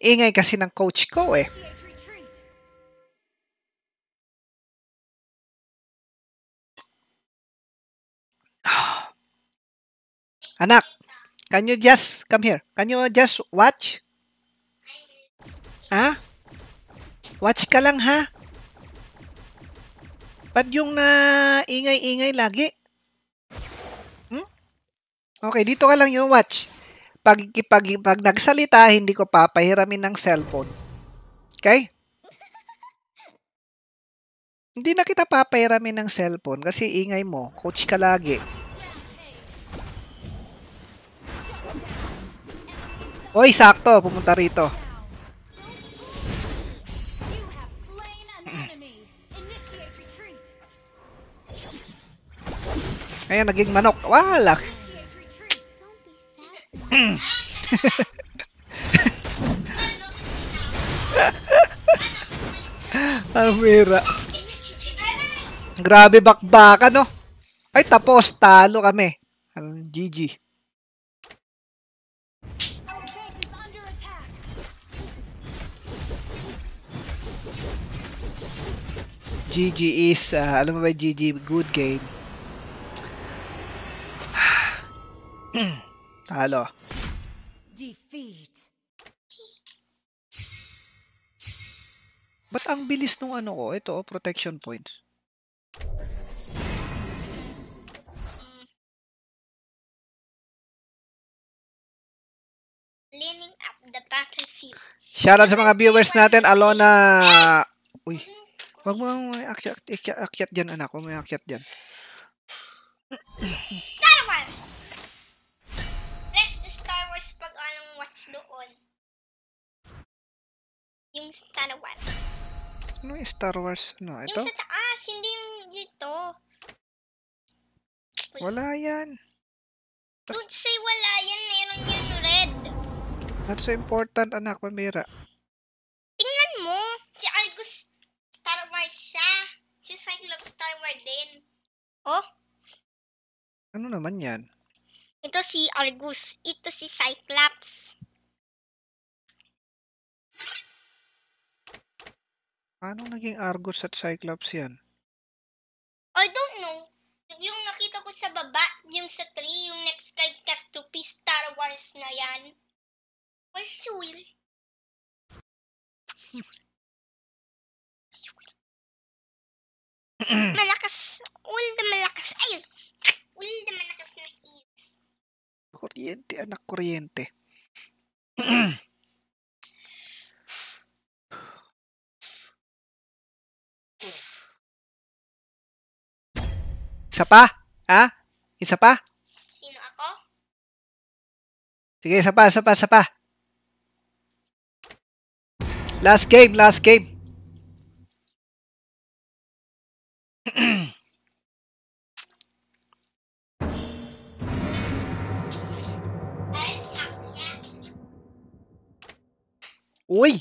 ingay kasi ng coach ko eh. Anak, can you just come here? Can you just watch? Ha? Watch ka lang ha? Ba't yung na ingay-ingay lagi? Hmm? Okay, dito ka lang yung watch pag, pag, pag nagsalita, hindi ko papahiramin ng cellphone. Okay? Hindi na kita papahiramin ng cellphone kasi ingay mo. Coach ka lagi. Oy, sakto. Pumunta rito. Ngayon, naging manok. Walak. Hmm. Almira. Grabe bakbakan, no? Ay, tapos. Talo kami. GG. GG is, uh, alam mo ba GG, good game. Hmm. Talo. Defeat. Ba't ang bilis nung ano ko? Ito, oh, protection points. Leaning up the battlefield. Shoutout sa mga viewers natin, Alona. Uy, wag mo akyat, akyat, akyat dyan anak, wag mo akyat diyan. Tapos doon, yung Star Wars. Ano yung Star Wars? Ano, ito? Yung sa taas, hindi yung dito. Uy. Wala yan. Don't say wala yan. Meron yung red. Not so important, anak, pamira. Tingnan mo. Si Argus Star Wars siya. Si Cyclops Star Wars din. Oh? Ano naman yan? Ito si Argus. Ito si Cyclops. Paano naging Argos at Cyclops yan? I don't know. Yung nakita ko sa baba, yung sa tree, yung next kay Castropi Star Wars na yan. Or sure. malakas. All the malakas. Ay! All the malakas na is. Kuryente, anak, kuryente. Isa pa? Ha? Isa pa? Sino ako? Sige, isa pa, isa pa, isa pa. Last game, last game. Uy!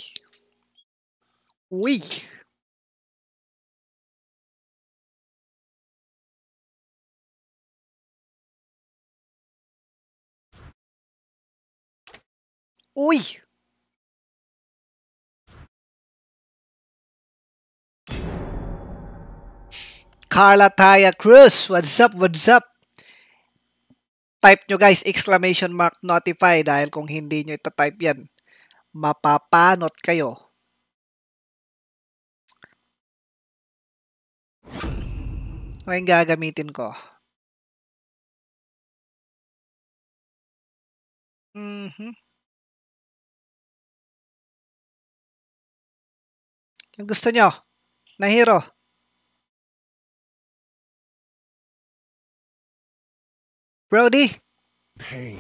Uy! Uy! Carla Taya Cruz, what's up, what's up? Type nyo guys, exclamation mark notify dahil kung hindi nyo type yan, mapapanot kayo. Ano yung gagamitin ko? Mm-hmm. Yung gusto nyo na hero. Brody! Pain.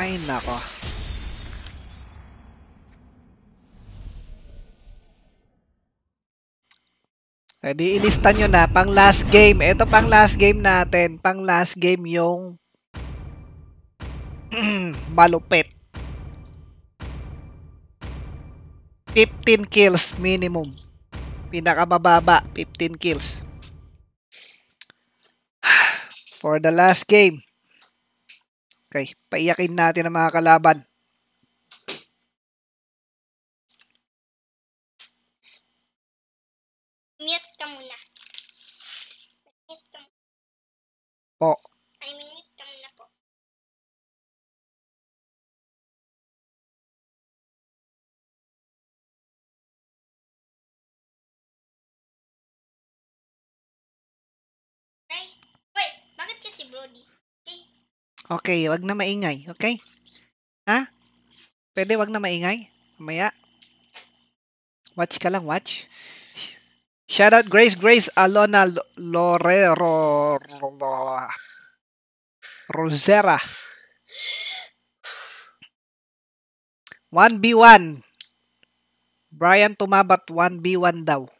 Ay, nako. Eh, di ilista nyo na pang last game. Ito pang last game natin. Pang last game yung malupit. 15 kills minimum. Pinakamababa, 15 kills. For the last game. Okay, paiyakin natin ang mga kalaban. Mute ka muna. Brody. Okay? Okay, wag na maingay. Okay? Ha? Pwede wag na maingay? Mamaya. Watch ka lang, watch. Shout out Grace Grace Alona Lorero Rosera. 1v1. Brian tumabat 1v1 daw.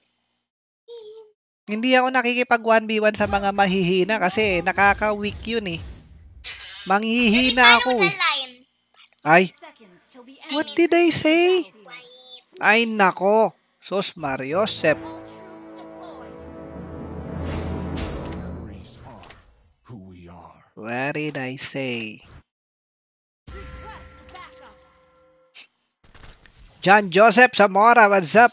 Hindi ako nakikipag 1v1 sa mga mahihina kasi nakaka-weak yun eh. Manghihina ako eh. Ay, what did I say? Ay nako, sos Mario Sep. What did I say? John Joseph Zamora, what's up?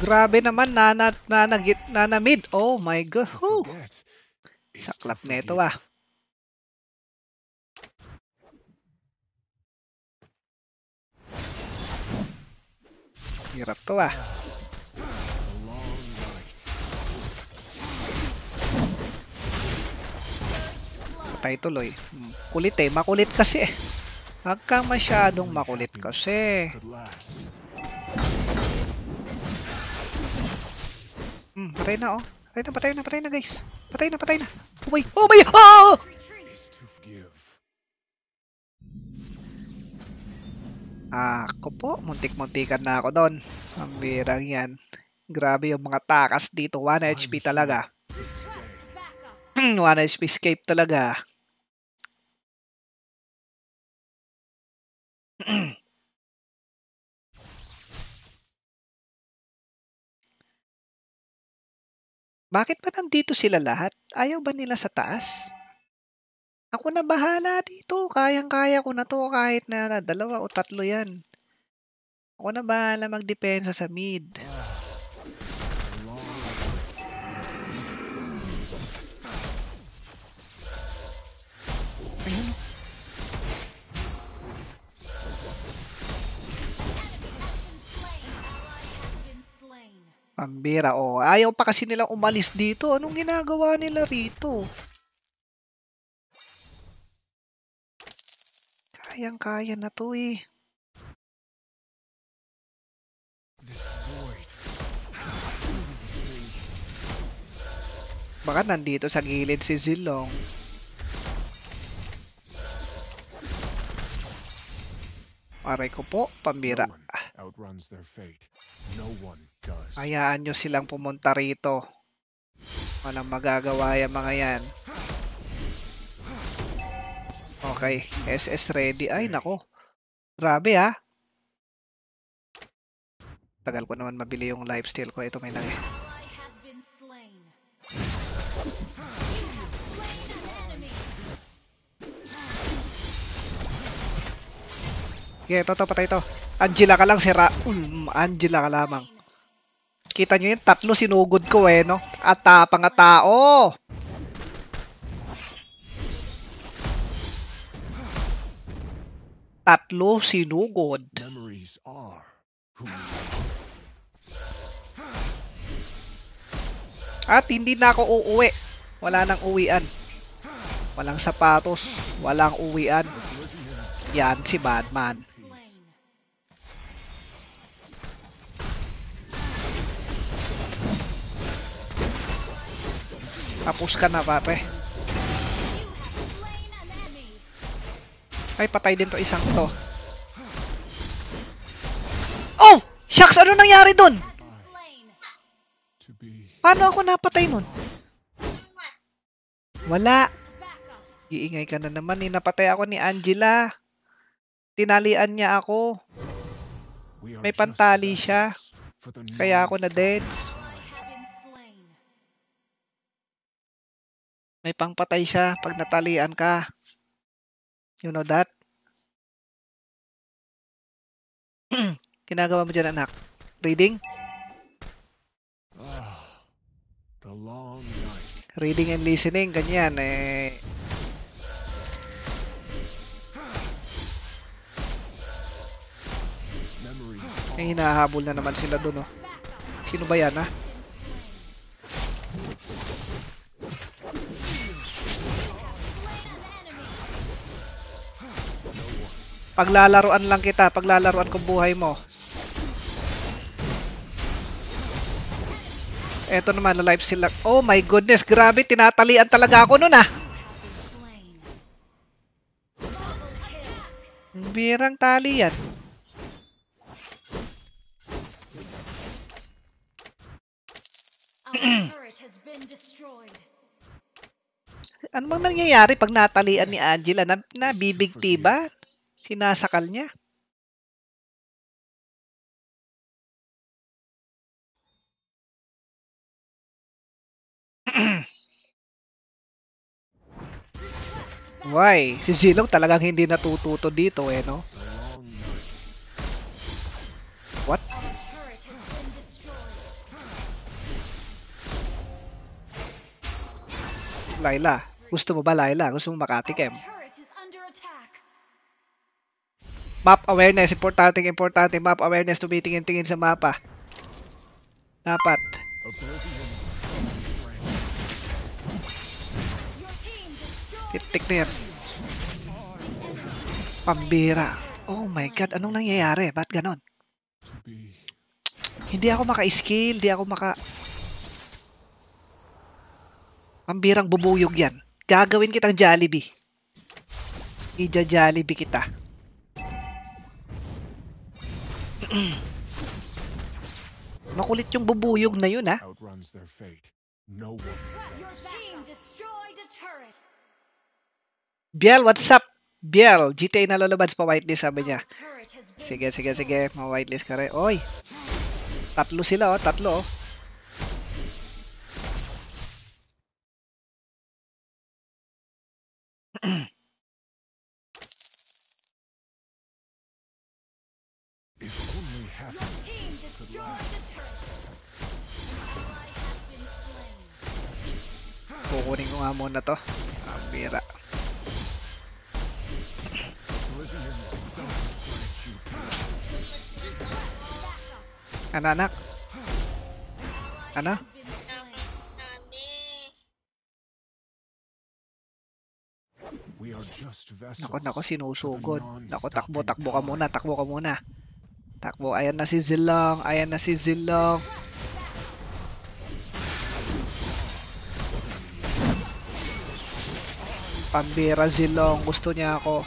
Grabe naman, nana, nanagit, nanamid. Oh my god. Sa Saklap na ito ah. Hirap to ah. Patay tuloy. Kulit eh. Makulit kasi eh. Huwag kang masyadong makulit kasi. Hmm, patay na oh. Patay na, patay na, patay na guys. Patay na, patay na. Oh my, oh my, oh! Ako po, muntik-muntikan na ako doon. Ang birang yan. Grabe yung mga takas dito. 1 HP talaga. 1 HP hmm, escape talaga. Bakit ba nandito sila lahat? Ayaw ba nila sa taas? Ako na bahala dito. Kayang-kaya ko na to kahit na dalawa o tatlo yan. Ako na bahala magdepensa sa mid. Ang bira, oh. Ayaw pa kasi nilang umalis dito. Anong ginagawa nila rito? Kayang-kaya na to eh. Baka nandito sa gilid si Zilong. Aray ko po, pambira. No outruns their fate. No one Hayaan nyo silang pumunta rito. Walang magagawa yung mga yan. Okay, SS ready. Ay, nako. Grabe ha. Ah. Tagal ko naman mabili yung lifesteal ko. Ito may lagi. Okay, yeah, ito, ito, patay ito. Angela ka lang, sira. Um, Angela ka lamang. Kita nyo yun, tatlo sinugod ko eh, no? At uh, pangatao! Tatlo sinugod. Memories are At hindi na ako uuwi. Wala nang uwian. Walang sapatos, walang uwian. Yan si Batman. Tapos ka na, pare. Ay, patay din to isang to. Oh! Shucks! Ano nangyari dun? Paano ako napatay nun? Wala. Iingay ka na naman. Eh. Napatay ako ni Angela. Tinalian niya ako. May pantali siya. Kaya ako na dead. May pangpatay siya pag natalian ka. You know that? Ginagawa mo dyan, anak. Reading? Ah, the long night. Reading and listening, ganyan eh. Eh, hinahabol na naman sila dun, oh. Sino ba yan, ah? Paglalaruan lang kita. Paglalaruan ko buhay mo. Eto naman, na live sila. Oh my goodness, grabe, tinatalian talaga ako nun ah. Birang tali yan. ano bang nangyayari pag natalian ni Angela? Na, nabibigti ba? Sinasakal niya. Why? Si Zilong talagang hindi natututo dito eh, no? What? Laila, gusto mo ba Laila? Gusto mo makatikim? Map awareness. Importante, importante. Map awareness. Tumitingin-tingin sa mapa. Dapat. Titik na yan. Pambira. Oh my god. Anong nangyayari? Ba't ganon? Hindi ako maka-skill. Hindi ako maka... Pambirang bubuyog yan. Gagawin kitang Jollibee. Ija-Jollibee kita. Makulit yung bubuyog na yun, ha? No Biel, what's up? Biel, GTA na lalabas pa whitelist sabi niya. Sige, sige, sige. Ma-whitelist ka rin. Oy! Tatlo sila, oh. Tatlo, oh. Kukunin ko nga muna to. Ang pira. Ano anak? Ano? Nako, nako, sinusugod. Nako, takbo, takbo ka muna, takbo ka muna. Takbo, ayan na si Zilong, ayan na si Zilong. Pambira Zilong. Gusto niya ako.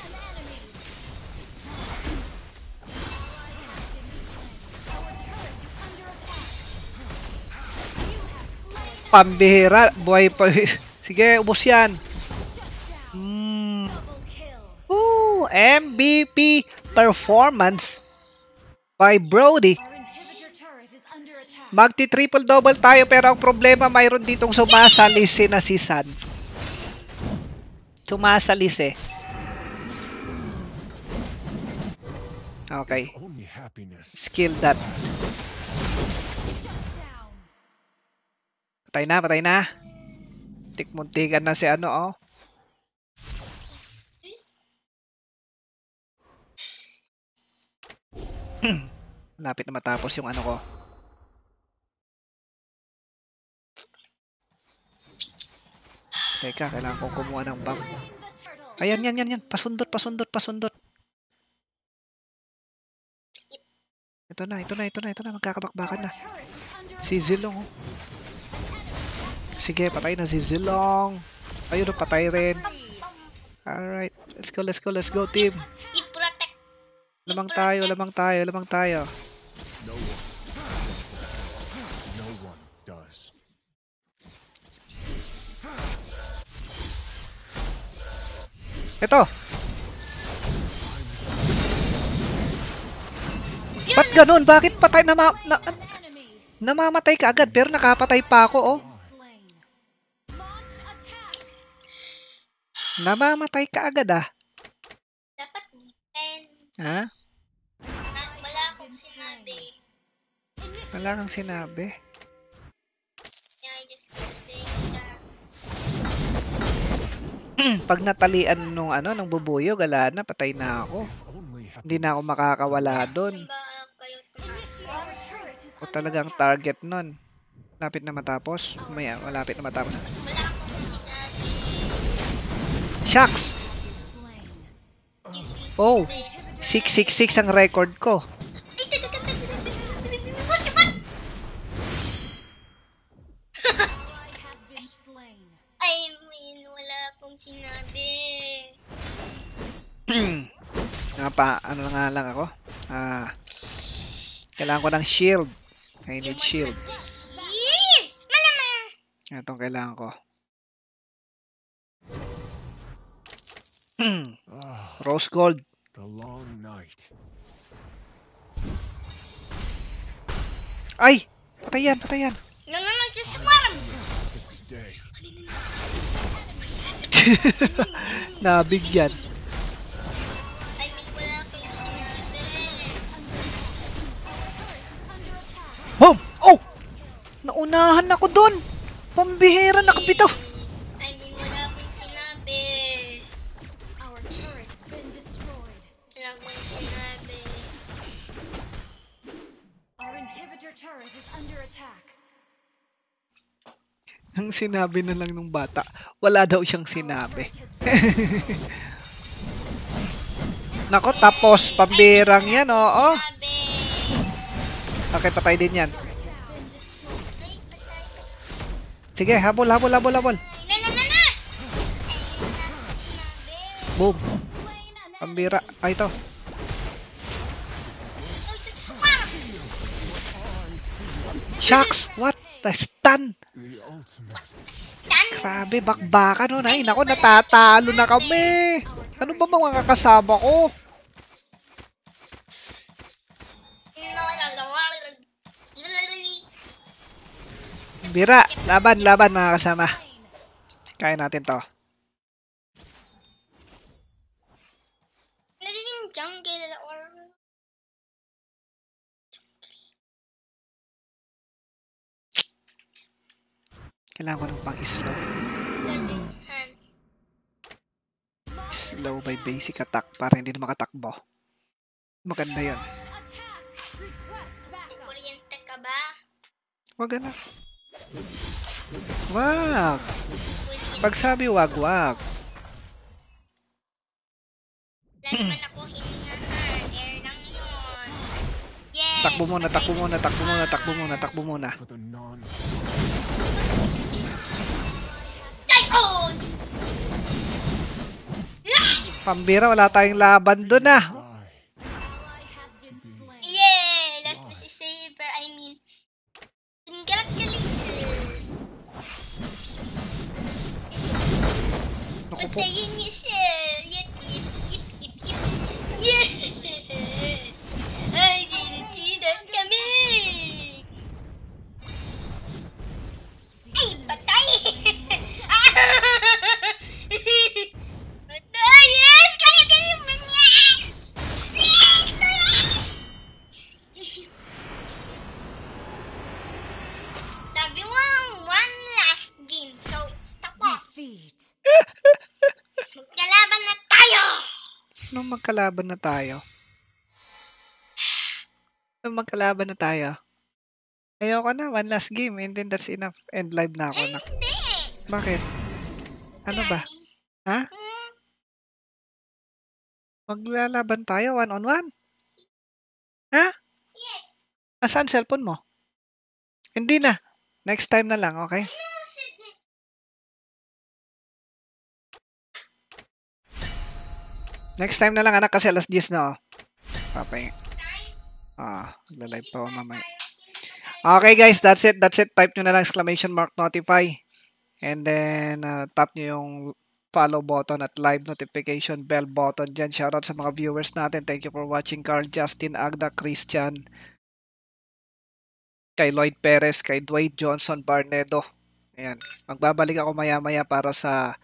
Pambihira. Buhay pa. Sige, ubos yan. Mm. Ooh, MVP performance by Brody. Magti triple double tayo pero ang problema mayroon ditong sumasali si na si San. Tumasalis eh. Okay. Skill that. Patay na, patay na. Tikmuntikan na si ano, oh. Hmm. Lapit na matapos yung ano ko. Teka, kailangan kong kumuha ng bomb. Ayan, yan, yan, yan. Pasundot, pasundot, pasundot. Ito na, ito na, ito na, ito na. Magkakabakbakan na. Si Zilong. Oh. Sige, patay na si Zilong. Ayun, oh, patay rin. Alright. Let's go, let's go, let's go, team. Lamang tayo, lamang tayo, lamang tayo. Ito! Ba't ganun? Bakit patay na, na namamatay ka agad pero nakapatay pa ako oh? Namamatay ka agad ah. Dapat defense. Ha? Wala akong sinabi. Wala kang sinabi. pag natalian nung ano nung bubuyo, gala na, patay na ako. Hindi na ako makakawala doon. O talagang target nun. Lapit na matapos. Maya, malapit na matapos. Shucks! Oh! 666 ang record ko. Ha ha! uh, pa, ano na nga lang ako. Ah, kailangan ko ng shield. I need shield. Itong kailangan ko. Hmm. Rose gold. The long night. Ay! Patay yan, patay yan. No, no, no, just swarm! Nabigyan. Home! Oh! Naunahan ako doon! Pambihira nakabitaw! I mean, wala akong sinabi. Our turret's been destroyed. Wala akong sinabi. Our inhibitor turret is under attack. Ang sinabi na lang ng bata, wala daw siyang sinabi. Nako, tapos. Pambirang yan, oo. Oh. oh. Okay, patay din yan. Sige, habol, habol, habol, habol. Na, na, na, na! Boom. Pambira. Ay, ah, ito. Shucks! What? the Stun! Grabe, bakbakan nun. Ay, naku, natatalo na kami. Ano ba mga kasama ko? Bira! Laban, laban mga kasama. Kaya natin to. Kailangan ko nung pang slow. Slow by basic attack para hindi na makatakbo. Maganda yun. Kukuryente ka ba? Huwag na. Wag! Pagsabi wag wag. takbo muna, takbo muna, takbo muna, takbo muna, takbo oh! muna. Pambira, wala tayong laban doon ah. sí. magkalaban na tayo. Magkalaban na tayo. Ayoko na, one last game and then that's enough. End live na ako. Na. Bakit? Ano ba? Ha? Hmm? Maglalaban tayo one on one? Ha? Asan cellphone mo? Hindi na. Next time na lang, okay? Next time na lang anak kasi alas 10 na oh. Papay. Ah, maglalive pa ako mamaya. Okay guys, that's it. That's it. Type nyo na lang exclamation mark notify. And then, uh, tap nyo yung follow button at live notification bell button dyan. Shoutout sa mga viewers natin. Thank you for watching Carl, Justin, Agda, Christian, kay Lloyd Perez, kay Dwight Johnson, Barnedo. Ayan. Magbabalik ako maya-maya para sa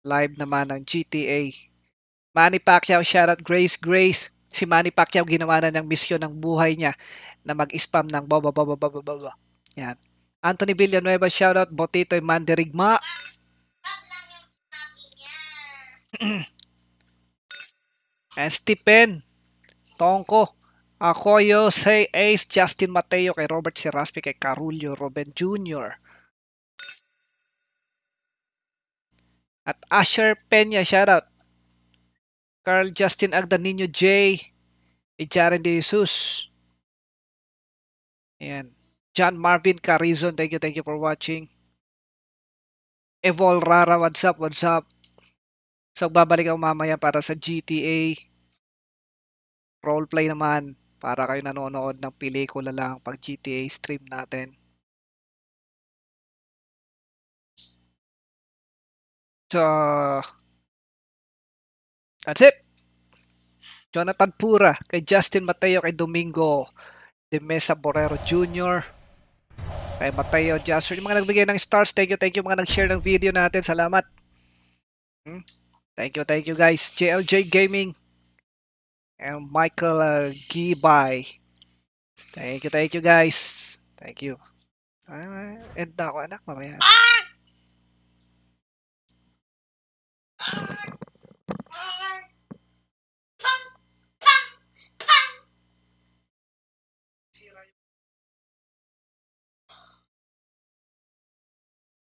live naman ng GTA Manny Pacquiao, shoutout Grace Grace. Si Manny Pacquiao ginawa na ng misyon ng buhay niya na mag-spam ng boba boba boba boba. Yan. Anthony Villanueva, shoutout Botitoy Mandirigma. lang yung And Stephen, Tongko, Ako yo Say Ace, Justin Mateo, kay Robert Seraspi, kay Carulio, Robin Jr. At Asher Peña, shoutout. Carl Justin Agdan J, ni De Jesus. Ayan. John Marvin Carizon, thank you, thank you for watching. Evol Rara, what's up, what's up? So, babalik ako mamaya para sa GTA. Roleplay naman para kayo nanonood ng pelikula lang pag GTA stream natin. So, That's it. Jonathan Pura, kay Justin Mateo, kay Domingo De Mesa Borrero Jr., kay Mateo Jasper. Yung mga nagbigay ng stars, thank you, thank you. Mga nag-share ng video natin, salamat. Hmm? Thank you, thank you guys. JLJ Gaming and Michael uh, Gibay. Thank you, thank you guys. Thank you. Uh, end na ako anak, mamaya. Ah!